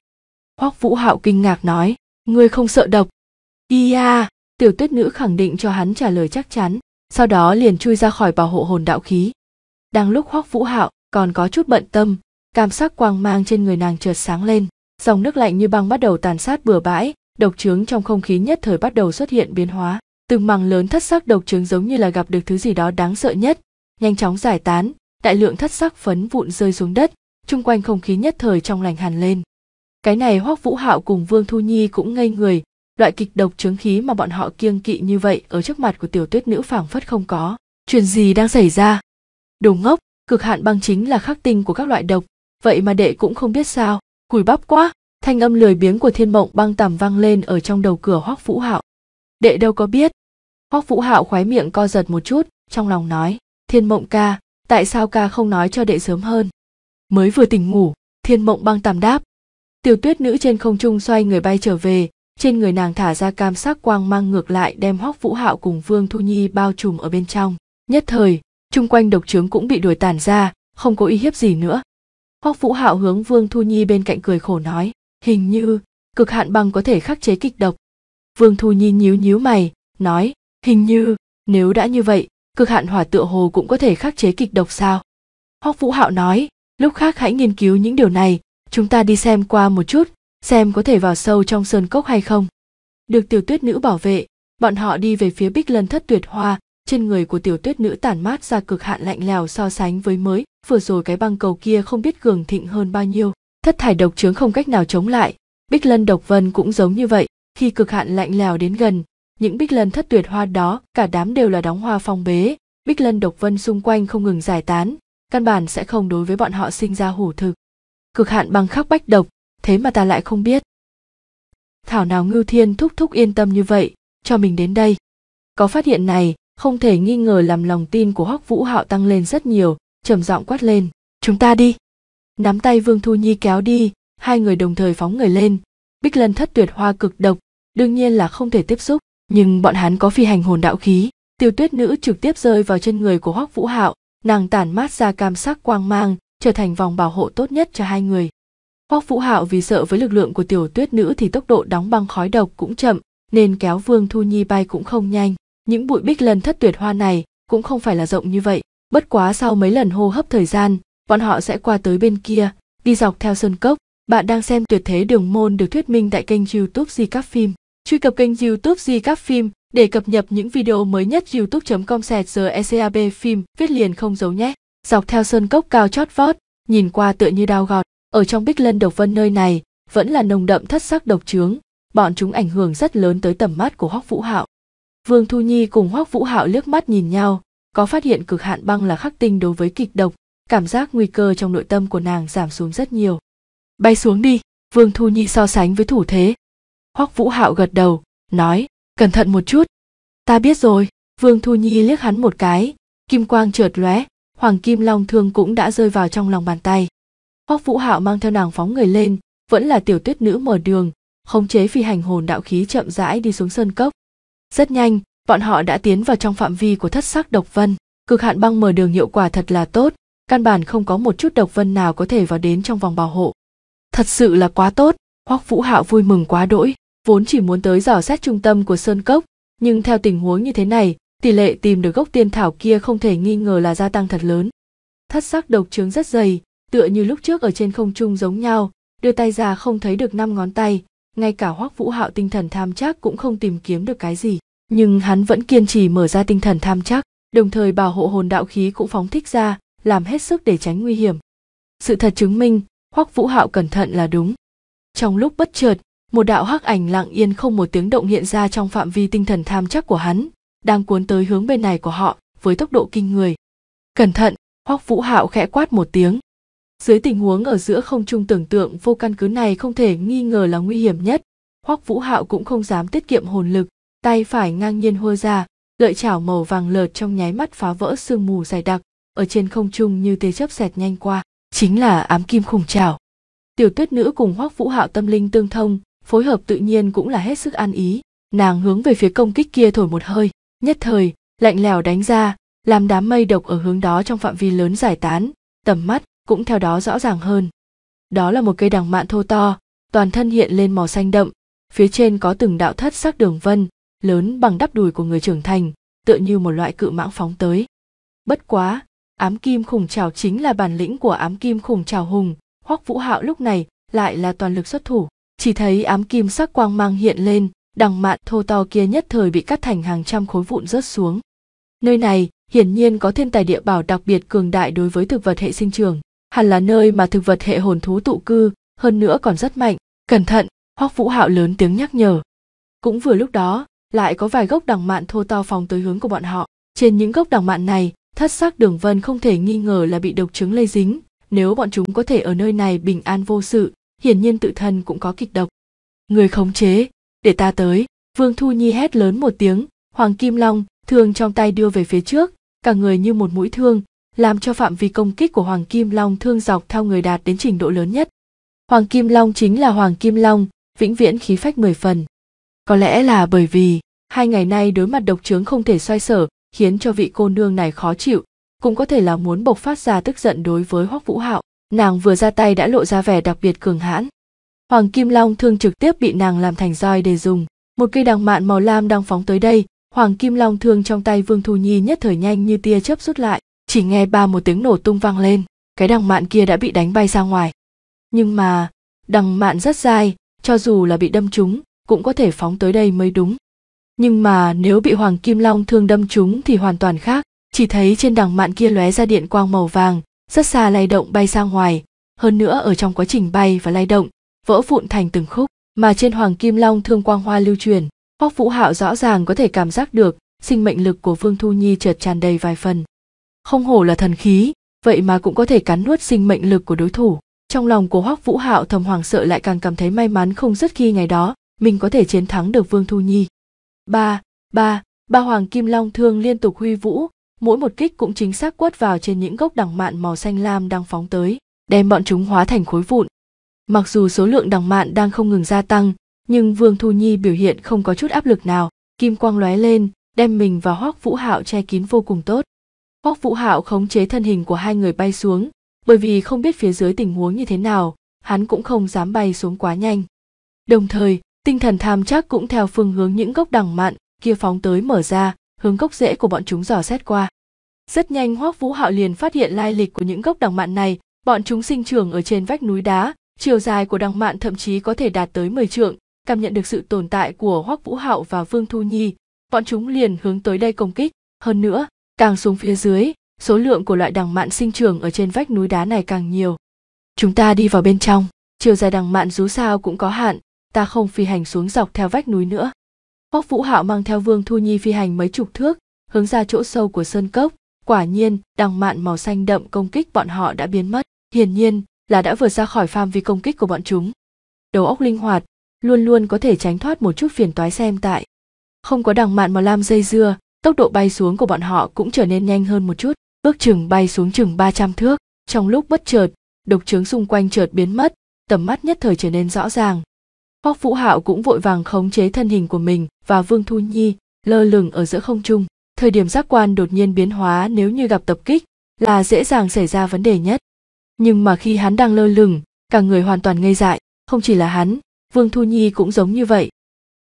hoắc vũ hạo kinh ngạc nói ngươi không sợ độc ia tiểu tuyết nữ khẳng định cho hắn trả lời chắc chắn sau đó liền chui ra khỏi bảo hộ hồn đạo khí đang lúc hoắc vũ hạo còn có chút bận tâm cảm giác quang mang trên người nàng chợt sáng lên dòng nước lạnh như băng bắt đầu tàn sát bừa bãi độc trướng trong không khí nhất thời bắt đầu xuất hiện biến hóa từng mảng lớn thất sắc độc trướng giống như là gặp được thứ gì đó đáng sợ nhất nhanh chóng giải tán đại lượng thất sắc phấn vụn rơi xuống đất chung quanh không khí nhất thời trong lành hẳn lên cái này hoắc vũ hạo cùng vương thu nhi cũng ngây người loại kịch độc chứng khí mà bọn họ kiêng kỵ như vậy ở trước mặt của tiểu tuyết nữ phảng phất không có chuyện gì đang xảy ra đồ ngốc cực hạn băng chính là khắc tinh của các loại độc vậy mà đệ cũng không biết sao cùi bắp quá thanh âm lười biếng của thiên mộng băng tầm vang lên ở trong đầu cửa hoắc vũ hạo đệ đâu có biết hoắc vũ hạo khoái miệng co giật một chút trong lòng nói thiên mộng ca tại sao ca không nói cho đệ sớm hơn mới vừa tỉnh ngủ thiên mộng băng tầm đáp Tiểu tuyết nữ trên không trung xoay người bay trở về, trên người nàng thả ra cam sắc quang mang ngược lại đem hóc vũ hạo cùng vương thu nhi bao trùm ở bên trong nhất thời chung quanh độc trướng cũng bị đuổi tàn ra không có uy hiếp gì nữa Hoắc vũ hạo hướng vương thu nhi bên cạnh cười khổ nói hình như cực hạn băng có thể khắc chế kịch độc vương thu nhi nhíu nhíu mày nói hình như nếu đã như vậy cực hạn hỏa tựa hồ cũng có thể khắc chế kịch độc sao Hoắc vũ hạo nói lúc khác hãy nghiên cứu những điều này chúng ta đi xem qua một chút xem có thể vào sâu trong sơn cốc hay không được tiểu tuyết nữ bảo vệ bọn họ đi về phía bích lân thất tuyệt hoa trên người của tiểu tuyết nữ tản mát ra cực hạn lạnh lèo so sánh với mới vừa rồi cái băng cầu kia không biết cường thịnh hơn bao nhiêu thất thải độc trướng không cách nào chống lại bích lân độc vân cũng giống như vậy khi cực hạn lạnh lèo đến gần những bích lân thất tuyệt hoa đó cả đám đều là đóng hoa phong bế bích lân độc vân xung quanh không ngừng giải tán căn bản sẽ không đối với bọn họ sinh ra hủ thực cực hạn bằng khắc bách độc thế mà ta lại không biết thảo nào ngưu thiên thúc thúc yên tâm như vậy cho mình đến đây có phát hiện này không thể nghi ngờ làm lòng tin của hoắc vũ hạo tăng lên rất nhiều trầm giọng quát lên chúng ta đi nắm tay vương thu nhi kéo đi hai người đồng thời phóng người lên bích lân thất tuyệt hoa cực độc đương nhiên là không thể tiếp xúc nhưng bọn hắn có phi hành hồn đạo khí tiêu tuyết nữ trực tiếp rơi vào trên người của hoắc vũ hạo nàng tản mát ra cam sắc quang mang trở thành vòng bảo hộ tốt nhất cho hai người. Hoắc Vũ Hạo vì sợ với lực lượng của tiểu tuyết nữ thì tốc độ đóng băng khói độc cũng chậm, nên kéo Vương Thu Nhi bay cũng không nhanh. Những bụi bích lần thất tuyệt hoa này cũng không phải là rộng như vậy. Bất quá sau mấy lần hô hấp thời gian, bọn họ sẽ qua tới bên kia, đi dọc theo sơn cốc. Bạn đang xem tuyệt thế đường môn được thuyết minh tại kênh youtube Di Các Phim. Truy cập kênh youtube Di Các Phim để cập nhật những video mới nhất youtube.com sẹt giờ phim viết liền không giấu nhé dọc theo sơn cốc cao chót vót nhìn qua tựa như đao gọt ở trong bích lân độc vân nơi này vẫn là nồng đậm thất sắc độc trướng bọn chúng ảnh hưởng rất lớn tới tầm mắt của hoắc vũ hạo vương thu nhi cùng hoắc vũ hạo liếc mắt nhìn nhau có phát hiện cực hạn băng là khắc tinh đối với kịch độc cảm giác nguy cơ trong nội tâm của nàng giảm xuống rất nhiều bay xuống đi vương thu nhi so sánh với thủ thế hoắc vũ hạo gật đầu nói cẩn thận một chút ta biết rồi vương thu nhi liếc hắn một cái kim quang chợt lóe hoàng kim long thương cũng đã rơi vào trong lòng bàn tay hoắc vũ hạo mang theo nàng phóng người lên vẫn là tiểu tuyết nữ mở đường khống chế phi hành hồn đạo khí chậm rãi đi xuống sơn cốc rất nhanh bọn họ đã tiến vào trong phạm vi của thất sắc độc vân cực hạn băng mở đường hiệu quả thật là tốt căn bản không có một chút độc vân nào có thể vào đến trong vòng bảo hộ thật sự là quá tốt hoắc vũ hạo vui mừng quá đỗi vốn chỉ muốn tới dò xét trung tâm của sơn cốc nhưng theo tình huống như thế này tỷ lệ tìm được gốc tiên thảo kia không thể nghi ngờ là gia tăng thật lớn thất sắc độc trướng rất dày tựa như lúc trước ở trên không trung giống nhau đưa tay ra không thấy được năm ngón tay ngay cả hoắc vũ hạo tinh thần tham chắc cũng không tìm kiếm được cái gì nhưng hắn vẫn kiên trì mở ra tinh thần tham chắc đồng thời bảo hộ hồn đạo khí cũng phóng thích ra làm hết sức để tránh nguy hiểm sự thật chứng minh hoắc vũ hạo cẩn thận là đúng trong lúc bất chợt một đạo hắc ảnh lặng yên không một tiếng động hiện ra trong phạm vi tinh thần tham chắc của hắn đang cuốn tới hướng bên này của họ với tốc độ kinh người. Cẩn thận, Hoắc Vũ Hạo khẽ quát một tiếng. Dưới tình huống ở giữa không trung tưởng tượng vô căn cứ này không thể nghi ngờ là nguy hiểm nhất, Hoắc Vũ Hạo cũng không dám tiết kiệm hồn lực, tay phải ngang nhiên hôi ra, lợi chảo màu vàng lợt trong nháy mắt phá vỡ sương mù dày đặc, ở trên không trung như tia chớp xẹt nhanh qua, chính là ám kim khủng chảo. Tiểu Tuyết nữ cùng Hoắc Vũ Hạo tâm linh tương thông, phối hợp tự nhiên cũng là hết sức an ý, nàng hướng về phía công kích kia thổi một hơi, nhất thời lạnh lẽo đánh ra làm đám mây độc ở hướng đó trong phạm vi lớn giải tán tầm mắt cũng theo đó rõ ràng hơn đó là một cây đằng mạn thô to toàn thân hiện lên màu xanh đậm phía trên có từng đạo thất sắc đường vân lớn bằng đắp đùi của người trưởng thành tựa như một loại cự mãng phóng tới bất quá ám kim khủng trào chính là bản lĩnh của ám kim khủng trào hùng hoắc vũ hạo lúc này lại là toàn lực xuất thủ chỉ thấy ám kim sắc quang mang hiện lên đằng mạn thô to kia nhất thời bị cắt thành hàng trăm khối vụn rớt xuống. Nơi này hiển nhiên có thiên tài địa bảo đặc biệt cường đại đối với thực vật hệ sinh trường, hẳn là nơi mà thực vật hệ hồn thú tụ cư, hơn nữa còn rất mạnh. Cẩn thận, Hoắc Vũ Hạo lớn tiếng nhắc nhở. Cũng vừa lúc đó, lại có vài gốc đằng mạn thô to phóng tới hướng của bọn họ. Trên những gốc đằng mạn này, thất sắc đường vân không thể nghi ngờ là bị độc trứng lây dính. Nếu bọn chúng có thể ở nơi này bình an vô sự, hiển nhiên tự thân cũng có kịch độc. Người khống chế, để ta tới vương thu nhi hét lớn một tiếng hoàng kim long thường trong tay đưa về phía trước cả người như một mũi thương làm cho phạm vi công kích của hoàng kim long thương dọc theo người đạt đến trình độ lớn nhất hoàng kim long chính là hoàng kim long vĩnh viễn khí phách mười phần có lẽ là bởi vì hai ngày nay đối mặt độc trướng không thể xoay sở khiến cho vị cô nương này khó chịu cũng có thể là muốn bộc phát ra tức giận đối với hoắc vũ hạo nàng vừa ra tay đã lộ ra vẻ đặc biệt cường hãn Hoàng Kim Long thương trực tiếp bị nàng làm thành roi để dùng. Một cây đằng mạn màu lam đang phóng tới đây, Hoàng Kim Long thương trong tay Vương Thu Nhi nhất thời nhanh như tia chớp rút lại, chỉ nghe ba một tiếng nổ tung vang lên, cái đằng mạn kia đã bị đánh bay ra ngoài. Nhưng mà, đằng mạn rất dai, cho dù là bị đâm trúng, cũng có thể phóng tới đây mới đúng. Nhưng mà nếu bị Hoàng Kim Long thương đâm trúng thì hoàn toàn khác, chỉ thấy trên đằng mạn kia lóe ra điện quang màu vàng, rất xa lay động bay ra ngoài, hơn nữa ở trong quá trình bay và lay động, vỡ vụn thành từng khúc mà trên hoàng kim long thương quang hoa lưu truyền hoắc vũ hạo rõ ràng có thể cảm giác được sinh mệnh lực của vương thu nhi chợt tràn đầy vài phần không hổ là thần khí vậy mà cũng có thể cắn nuốt sinh mệnh lực của đối thủ trong lòng của hoắc vũ hạo thầm hoàng sợ lại càng cảm thấy may mắn không rất khi ngày đó mình có thể chiến thắng được vương thu nhi ba ba ba hoàng kim long thương liên tục huy vũ mỗi một kích cũng chính xác quất vào trên những gốc đằng mạn màu xanh lam đang phóng tới đem bọn chúng hóa thành khối vụn Mặc dù số lượng đồng mạn đang không ngừng gia tăng, nhưng Vương Thu Nhi biểu hiện không có chút áp lực nào, kim quang lóe lên, đem mình và Hoắc Vũ Hạo che kín vô cùng tốt. Hoắc Vũ Hạo khống chế thân hình của hai người bay xuống, bởi vì không biết phía dưới tình huống như thế nào, hắn cũng không dám bay xuống quá nhanh. Đồng thời, tinh thần tham chắc cũng theo phương hướng những gốc đằng mạn kia phóng tới mở ra, hướng gốc rễ của bọn chúng dò xét qua. Rất nhanh Hoắc Vũ Hạo liền phát hiện lai lịch của những gốc đằng mạn này, bọn chúng sinh trưởng ở trên vách núi đá, Chiều dài của đằng mạn thậm chí có thể đạt tới 10 trượng, cảm nhận được sự tồn tại của Hoắc Vũ Hạo và Vương Thu Nhi, bọn chúng liền hướng tới đây công kích. Hơn nữa, càng xuống phía dưới, số lượng của loại đằng mạn sinh trưởng ở trên vách núi đá này càng nhiều. Chúng ta đi vào bên trong, chiều dài đằng mạn dù sao cũng có hạn, ta không phi hành xuống dọc theo vách núi nữa. Hoắc Vũ Hạo mang theo Vương Thu Nhi phi hành mấy chục thước, hướng ra chỗ sâu của sơn cốc, quả nhiên, đằng mạn màu xanh đậm công kích bọn họ đã biến mất. Hiển nhiên, là đã vượt ra khỏi phạm vi công kích của bọn chúng đầu óc linh hoạt luôn luôn có thể tránh thoát một chút phiền toái xem tại không có đằng mạn mà lam dây dưa tốc độ bay xuống của bọn họ cũng trở nên nhanh hơn một chút bước chừng bay xuống chừng 300 thước trong lúc bất chợt độc trướng xung quanh chợt biến mất tầm mắt nhất thời trở nên rõ ràng Hoắc Vũ Hạo cũng vội vàng khống chế thân hình của mình và Vương Thu Nhi lơ lửng ở giữa không trung. Thời điểm giác quan đột nhiên biến hóa nếu như gặp tập kích là dễ dàng xảy ra vấn đề nhất nhưng mà khi hắn đang lơ lửng cả người hoàn toàn ngây dại không chỉ là hắn vương thu nhi cũng giống như vậy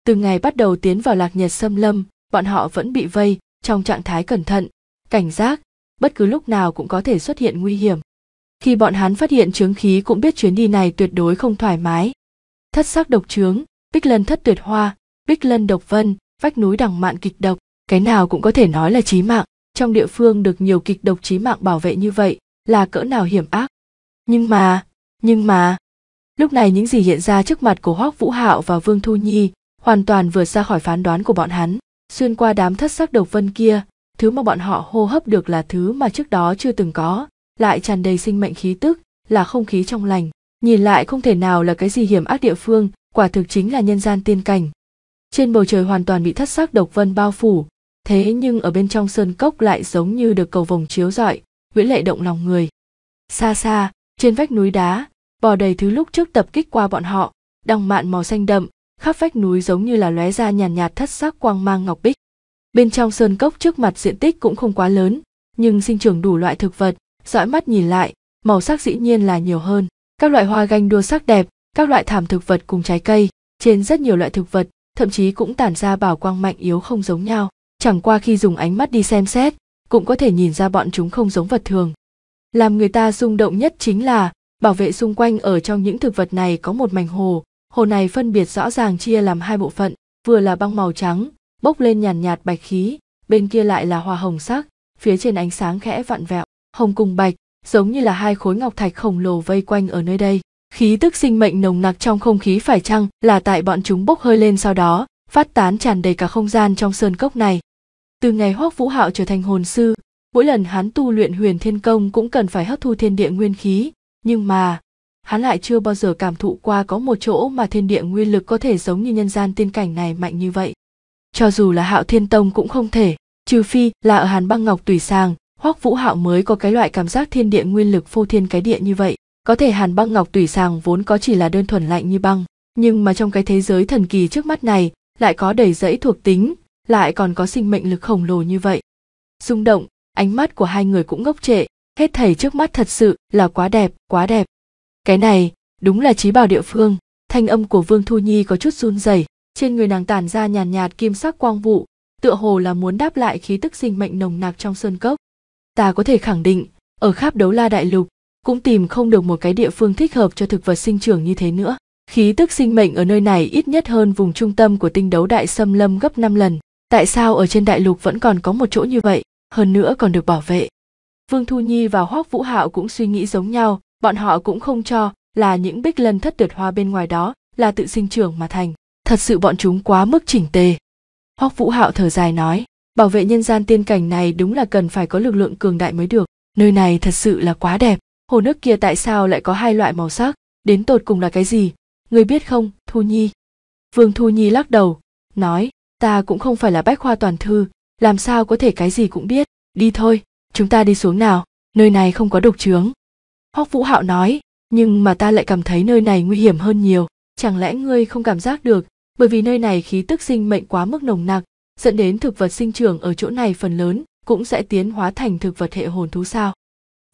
từ ngày bắt đầu tiến vào lạc nhật xâm lâm bọn họ vẫn bị vây trong trạng thái cẩn thận cảnh giác bất cứ lúc nào cũng có thể xuất hiện nguy hiểm khi bọn hắn phát hiện trướng khí cũng biết chuyến đi này tuyệt đối không thoải mái thất sắc độc trướng bích lân thất tuyệt hoa bích lân độc vân vách núi đằng mạn kịch độc cái nào cũng có thể nói là chí mạng trong địa phương được nhiều kịch độc chí mạng bảo vệ như vậy là cỡ nào hiểm ác nhưng mà nhưng mà lúc này những gì hiện ra trước mặt của hoác vũ hạo và vương thu nhi hoàn toàn vượt ra khỏi phán đoán của bọn hắn xuyên qua đám thất sắc độc vân kia thứ mà bọn họ hô hấp được là thứ mà trước đó chưa từng có lại tràn đầy sinh mệnh khí tức là không khí trong lành nhìn lại không thể nào là cái gì hiểm ác địa phương quả thực chính là nhân gian tiên cảnh trên bầu trời hoàn toàn bị thất sắc độc vân bao phủ thế nhưng ở bên trong sơn cốc lại giống như được cầu vồng chiếu rọi nguyễn lệ động lòng người xa xa trên vách núi đá, bò đầy thứ lúc trước tập kích qua bọn họ, đong mạn màu xanh đậm, khắp vách núi giống như là lóe ra nhàn nhạt, nhạt thất sắc quang mang ngọc bích. Bên trong sơn cốc trước mặt diện tích cũng không quá lớn, nhưng sinh trưởng đủ loại thực vật, dõi mắt nhìn lại, màu sắc dĩ nhiên là nhiều hơn. Các loại hoa ganh đua sắc đẹp, các loại thảm thực vật cùng trái cây, trên rất nhiều loại thực vật, thậm chí cũng tản ra bảo quang mạnh yếu không giống nhau. Chẳng qua khi dùng ánh mắt đi xem xét, cũng có thể nhìn ra bọn chúng không giống vật thường làm người ta rung động nhất chính là bảo vệ xung quanh ở trong những thực vật này có một mảnh hồ hồ này phân biệt rõ ràng chia làm hai bộ phận vừa là băng màu trắng bốc lên nhàn nhạt, bạch khí bên kia lại là hoa hồng sắc phía trên ánh sáng khẽ vặn vẹo hồng cùng bạch giống như là hai khối ngọc thạch khổng lồ vây quanh ở nơi đây khí tức sinh mệnh nồng nặc trong không khí phải chăng là tại bọn chúng bốc hơi lên sau đó phát tán tràn đầy cả không gian trong sơn cốc này từ ngày hoắc vũ hạo trở thành hồn sư mỗi lần hắn tu luyện huyền thiên công cũng cần phải hấp thu thiên địa nguyên khí nhưng mà hắn lại chưa bao giờ cảm thụ qua có một chỗ mà thiên địa nguyên lực có thể giống như nhân gian tiên cảnh này mạnh như vậy cho dù là hạo thiên tông cũng không thể trừ phi là ở hàn băng ngọc tùy sàng hoắc vũ hạo mới có cái loại cảm giác thiên địa nguyên lực phô thiên cái địa như vậy có thể hàn băng ngọc tùy sàng vốn có chỉ là đơn thuần lạnh như băng nhưng mà trong cái thế giới thần kỳ trước mắt này lại có đầy rẫy thuộc tính lại còn có sinh mệnh lực khổng lồ như vậy rung động ánh mắt của hai người cũng ngốc trệ hết thảy trước mắt thật sự là quá đẹp quá đẹp cái này đúng là trí bảo địa phương thanh âm của vương thu nhi có chút run rẩy trên người nàng tản ra nhàn nhạt kim sắc quang vụ tựa hồ là muốn đáp lại khí tức sinh mệnh nồng nặc trong sơn cốc ta có thể khẳng định ở khắp đấu la đại lục cũng tìm không được một cái địa phương thích hợp cho thực vật sinh trưởng như thế nữa khí tức sinh mệnh ở nơi này ít nhất hơn vùng trung tâm của tinh đấu đại xâm lâm gấp 5 lần tại sao ở trên đại lục vẫn còn có một chỗ như vậy hơn nữa còn được bảo vệ vương thu nhi và Hoắc vũ hạo cũng suy nghĩ giống nhau bọn họ cũng không cho là những bích lân thất tuyệt hoa bên ngoài đó là tự sinh trưởng mà thành thật sự bọn chúng quá mức chỉnh tề Hoắc vũ hạo thở dài nói bảo vệ nhân gian tiên cảnh này đúng là cần phải có lực lượng cường đại mới được nơi này thật sự là quá đẹp hồ nước kia tại sao lại có hai loại màu sắc đến tột cùng là cái gì người biết không thu nhi vương thu nhi lắc đầu nói ta cũng không phải là bách khoa toàn thư làm sao có thể cái gì cũng biết đi thôi chúng ta đi xuống nào nơi này không có độc trướng hoắc vũ hạo nói nhưng mà ta lại cảm thấy nơi này nguy hiểm hơn nhiều chẳng lẽ ngươi không cảm giác được bởi vì nơi này khí tức sinh mệnh quá mức nồng nặc dẫn đến thực vật sinh trưởng ở chỗ này phần lớn cũng sẽ tiến hóa thành thực vật hệ hồn thú sao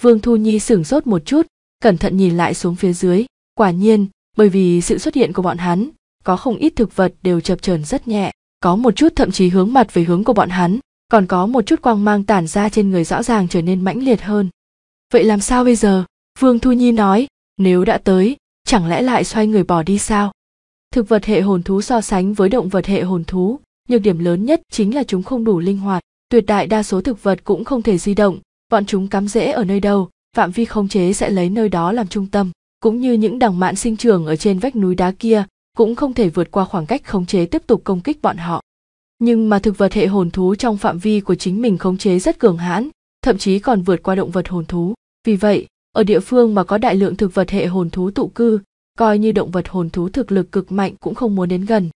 vương thu nhi sửng sốt một chút cẩn thận nhìn lại xuống phía dưới quả nhiên bởi vì sự xuất hiện của bọn hắn có không ít thực vật đều chập chờn rất nhẹ có một chút thậm chí hướng mặt về hướng của bọn hắn còn có một chút quang mang tản ra trên người rõ ràng trở nên mãnh liệt hơn vậy làm sao bây giờ vương thu nhi nói nếu đã tới chẳng lẽ lại xoay người bỏ đi sao thực vật hệ hồn thú so sánh với động vật hệ hồn thú nhược điểm lớn nhất chính là chúng không đủ linh hoạt tuyệt đại đa số thực vật cũng không thể di động bọn chúng cắm rễ ở nơi đâu phạm vi khống chế sẽ lấy nơi đó làm trung tâm cũng như những đằng mạn sinh trưởng ở trên vách núi đá kia cũng không thể vượt qua khoảng cách khống chế tiếp tục công kích bọn họ. Nhưng mà thực vật hệ hồn thú trong phạm vi của chính mình khống chế rất cường hãn, thậm chí còn vượt qua động vật hồn thú. Vì vậy, ở địa phương mà có đại lượng thực vật hệ hồn thú tụ cư, coi như động vật hồn thú thực lực cực mạnh cũng không muốn đến gần.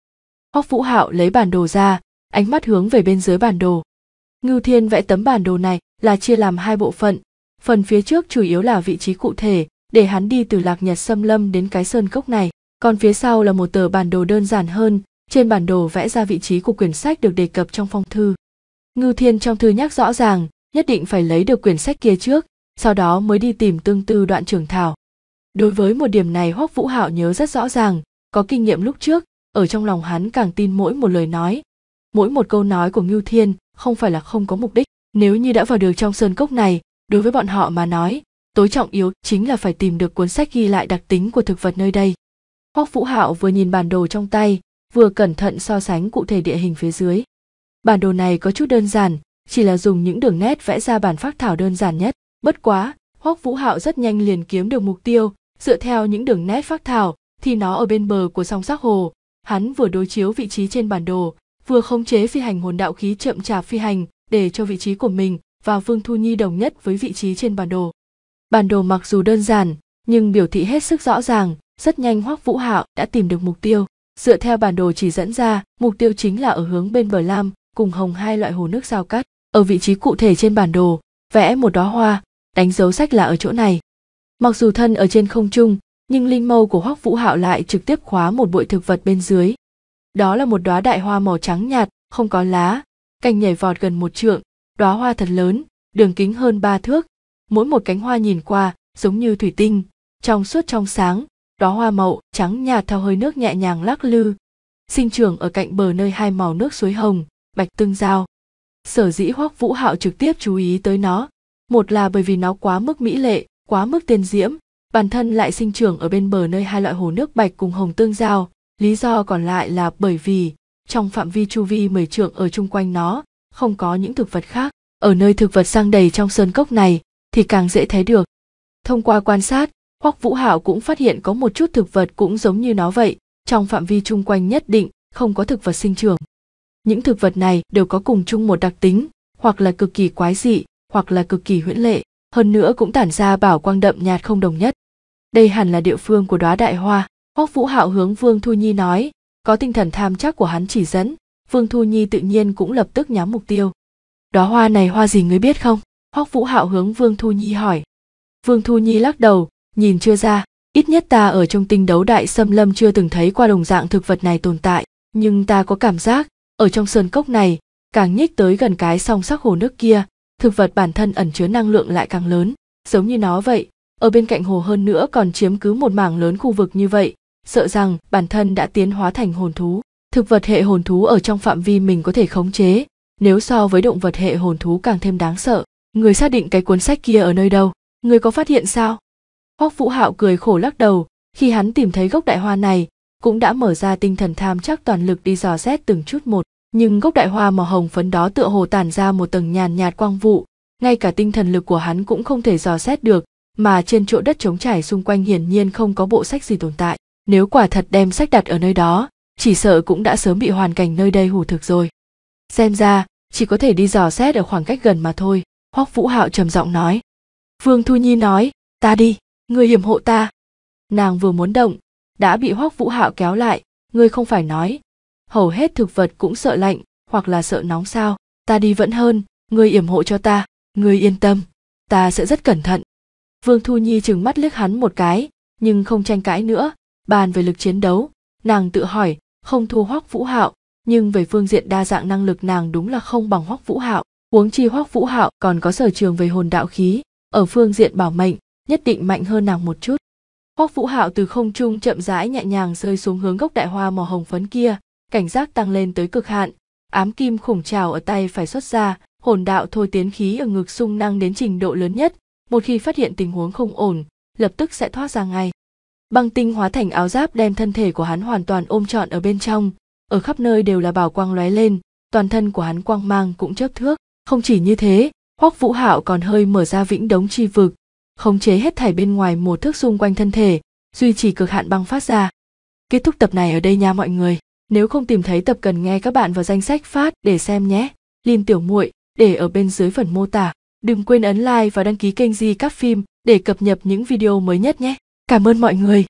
Hoắc Vũ Hạo lấy bản đồ ra, ánh mắt hướng về bên dưới bản đồ. Ngưu Thiên vẽ tấm bản đồ này là chia làm hai bộ phận, phần phía trước chủ yếu là vị trí cụ thể để hắn đi từ lạc nhật xâm lâm đến cái sơn cốc này còn phía sau là một tờ bản đồ đơn giản hơn trên bản đồ vẽ ra vị trí của quyển sách được đề cập trong phong thư ngưu thiên trong thư nhắc rõ ràng nhất định phải lấy được quyển sách kia trước sau đó mới đi tìm tương tư đoạn trưởng thảo đối với một điểm này hoắc vũ hạo nhớ rất rõ ràng có kinh nghiệm lúc trước ở trong lòng hắn càng tin mỗi một lời nói mỗi một câu nói của ngưu thiên không phải là không có mục đích nếu như đã vào được trong sơn cốc này đối với bọn họ mà nói tối trọng yếu chính là phải tìm được cuốn sách ghi lại đặc tính của thực vật nơi đây Hoắc Vũ Hạo vừa nhìn bản đồ trong tay, vừa cẩn thận so sánh cụ thể địa hình phía dưới. Bản đồ này có chút đơn giản, chỉ là dùng những đường nét vẽ ra bản phác thảo đơn giản nhất. Bất quá, Hoắc Vũ Hạo rất nhanh liền kiếm được mục tiêu, dựa theo những đường nét phác thảo thì nó ở bên bờ của sông Sắc Hồ. Hắn vừa đối chiếu vị trí trên bản đồ, vừa khống chế phi hành hồn đạo khí chậm chạp phi hành để cho vị trí của mình và Vương Thu Nhi đồng nhất với vị trí trên bản đồ. Bản đồ mặc dù đơn giản, nhưng biểu thị hết sức rõ ràng, rất nhanh hoắc vũ hạo đã tìm được mục tiêu dựa theo bản đồ chỉ dẫn ra mục tiêu chính là ở hướng bên bờ lam cùng hồng hai loại hồ nước giao cắt ở vị trí cụ thể trên bản đồ vẽ một đóa hoa đánh dấu sách là ở chỗ này mặc dù thân ở trên không trung nhưng linh mâu của hoắc vũ hạo lại trực tiếp khóa một bụi thực vật bên dưới đó là một đóa đại hoa màu trắng nhạt không có lá cành nhảy vọt gần một trượng đóa hoa thật lớn đường kính hơn ba thước mỗi một cánh hoa nhìn qua giống như thủy tinh trong suốt trong sáng đó hoa mậu trắng nhạt theo hơi nước nhẹ nhàng lắc lư sinh trưởng ở cạnh bờ nơi hai màu nước suối hồng bạch tương giao sở dĩ hoắc vũ hạo trực tiếp chú ý tới nó một là bởi vì nó quá mức mỹ lệ quá mức tiên diễm bản thân lại sinh trưởng ở bên bờ nơi hai loại hồ nước bạch cùng hồng tương giao lý do còn lại là bởi vì trong phạm vi chu vi mười trượng ở chung quanh nó không có những thực vật khác ở nơi thực vật sang đầy trong sơn cốc này thì càng dễ thấy được thông qua quan sát Hoắc Vũ Hạo cũng phát hiện có một chút thực vật cũng giống như nó vậy, trong phạm vi chung quanh nhất định không có thực vật sinh trưởng. Những thực vật này đều có cùng chung một đặc tính, hoặc là cực kỳ quái dị, hoặc là cực kỳ huyễn lệ, hơn nữa cũng tản ra bảo quang đậm nhạt không đồng nhất. Đây hẳn là địa phương của đóa đại hoa, Hoắc Vũ Hạo hướng Vương Thu Nhi nói, có tinh thần tham chắc của hắn chỉ dẫn, Vương Thu Nhi tự nhiên cũng lập tức nhắm mục tiêu. Đóa hoa này hoa gì ngươi biết không? Hoắc Vũ Hạo hướng Vương Thu Nhi hỏi. Vương Thu Nhi lắc đầu, nhìn chưa ra ít nhất ta ở trong tinh đấu đại xâm lâm chưa từng thấy qua đồng dạng thực vật này tồn tại nhưng ta có cảm giác ở trong sơn cốc này càng nhích tới gần cái song sắc hồ nước kia thực vật bản thân ẩn chứa năng lượng lại càng lớn giống như nó vậy ở bên cạnh hồ hơn nữa còn chiếm cứ một mảng lớn khu vực như vậy sợ rằng bản thân đã tiến hóa thành hồn thú thực vật hệ hồn thú ở trong phạm vi mình có thể khống chế nếu so với động vật hệ hồn thú càng thêm đáng sợ người xác định cái cuốn sách kia ở nơi đâu người có phát hiện sao hoắc vũ hạo cười khổ lắc đầu khi hắn tìm thấy gốc đại hoa này cũng đã mở ra tinh thần tham chắc toàn lực đi dò xét từng chút một nhưng gốc đại hoa màu hồng phấn đó tựa hồ tản ra một tầng nhàn nhạt quang vụ ngay cả tinh thần lực của hắn cũng không thể dò xét được mà trên chỗ đất trống trải xung quanh hiển nhiên không có bộ sách gì tồn tại nếu quả thật đem sách đặt ở nơi đó chỉ sợ cũng đã sớm bị hoàn cảnh nơi đây hủ thực rồi xem ra chỉ có thể đi dò xét ở khoảng cách gần mà thôi hoắc vũ hạo trầm giọng nói vương thu nhi nói ta đi người hiểm hộ ta nàng vừa muốn động đã bị hoắc vũ hạo kéo lại ngươi không phải nói hầu hết thực vật cũng sợ lạnh hoặc là sợ nóng sao ta đi vẫn hơn ngươi yểm hộ cho ta ngươi yên tâm ta sẽ rất cẩn thận vương thu nhi chừng mắt liếc hắn một cái nhưng không tranh cãi nữa bàn về lực chiến đấu nàng tự hỏi không thua hoắc vũ hạo nhưng về phương diện đa dạng năng lực nàng đúng là không bằng hoắc vũ hạo huống chi hoắc vũ hạo còn có sở trường về hồn đạo khí ở phương diện bảo mệnh nhất định mạnh hơn nàng một chút hoắc vũ hạo từ không trung chậm rãi nhẹ nhàng rơi xuống hướng gốc đại hoa màu hồng phấn kia cảnh giác tăng lên tới cực hạn ám kim khủng trào ở tay phải xuất ra hồn đạo thôi tiến khí ở ngực sung năng đến trình độ lớn nhất một khi phát hiện tình huống không ổn lập tức sẽ thoát ra ngay băng tinh hóa thành áo giáp đem thân thể của hắn hoàn toàn ôm trọn ở bên trong ở khắp nơi đều là bảo quang lóe lên toàn thân của hắn quang mang cũng chớp thước không chỉ như thế hoắc vũ hạo còn hơi mở ra vĩnh đống chi vực khống chế hết thảy bên ngoài một thước xung quanh thân thể duy trì cực hạn băng phát ra kết thúc tập này ở đây nha mọi người nếu không tìm thấy tập cần nghe các bạn vào danh sách phát để xem nhé liên tiểu muội để ở bên dưới phần mô tả đừng quên ấn like và đăng ký kênh di các phim để cập nhật những video mới nhất nhé cảm ơn mọi người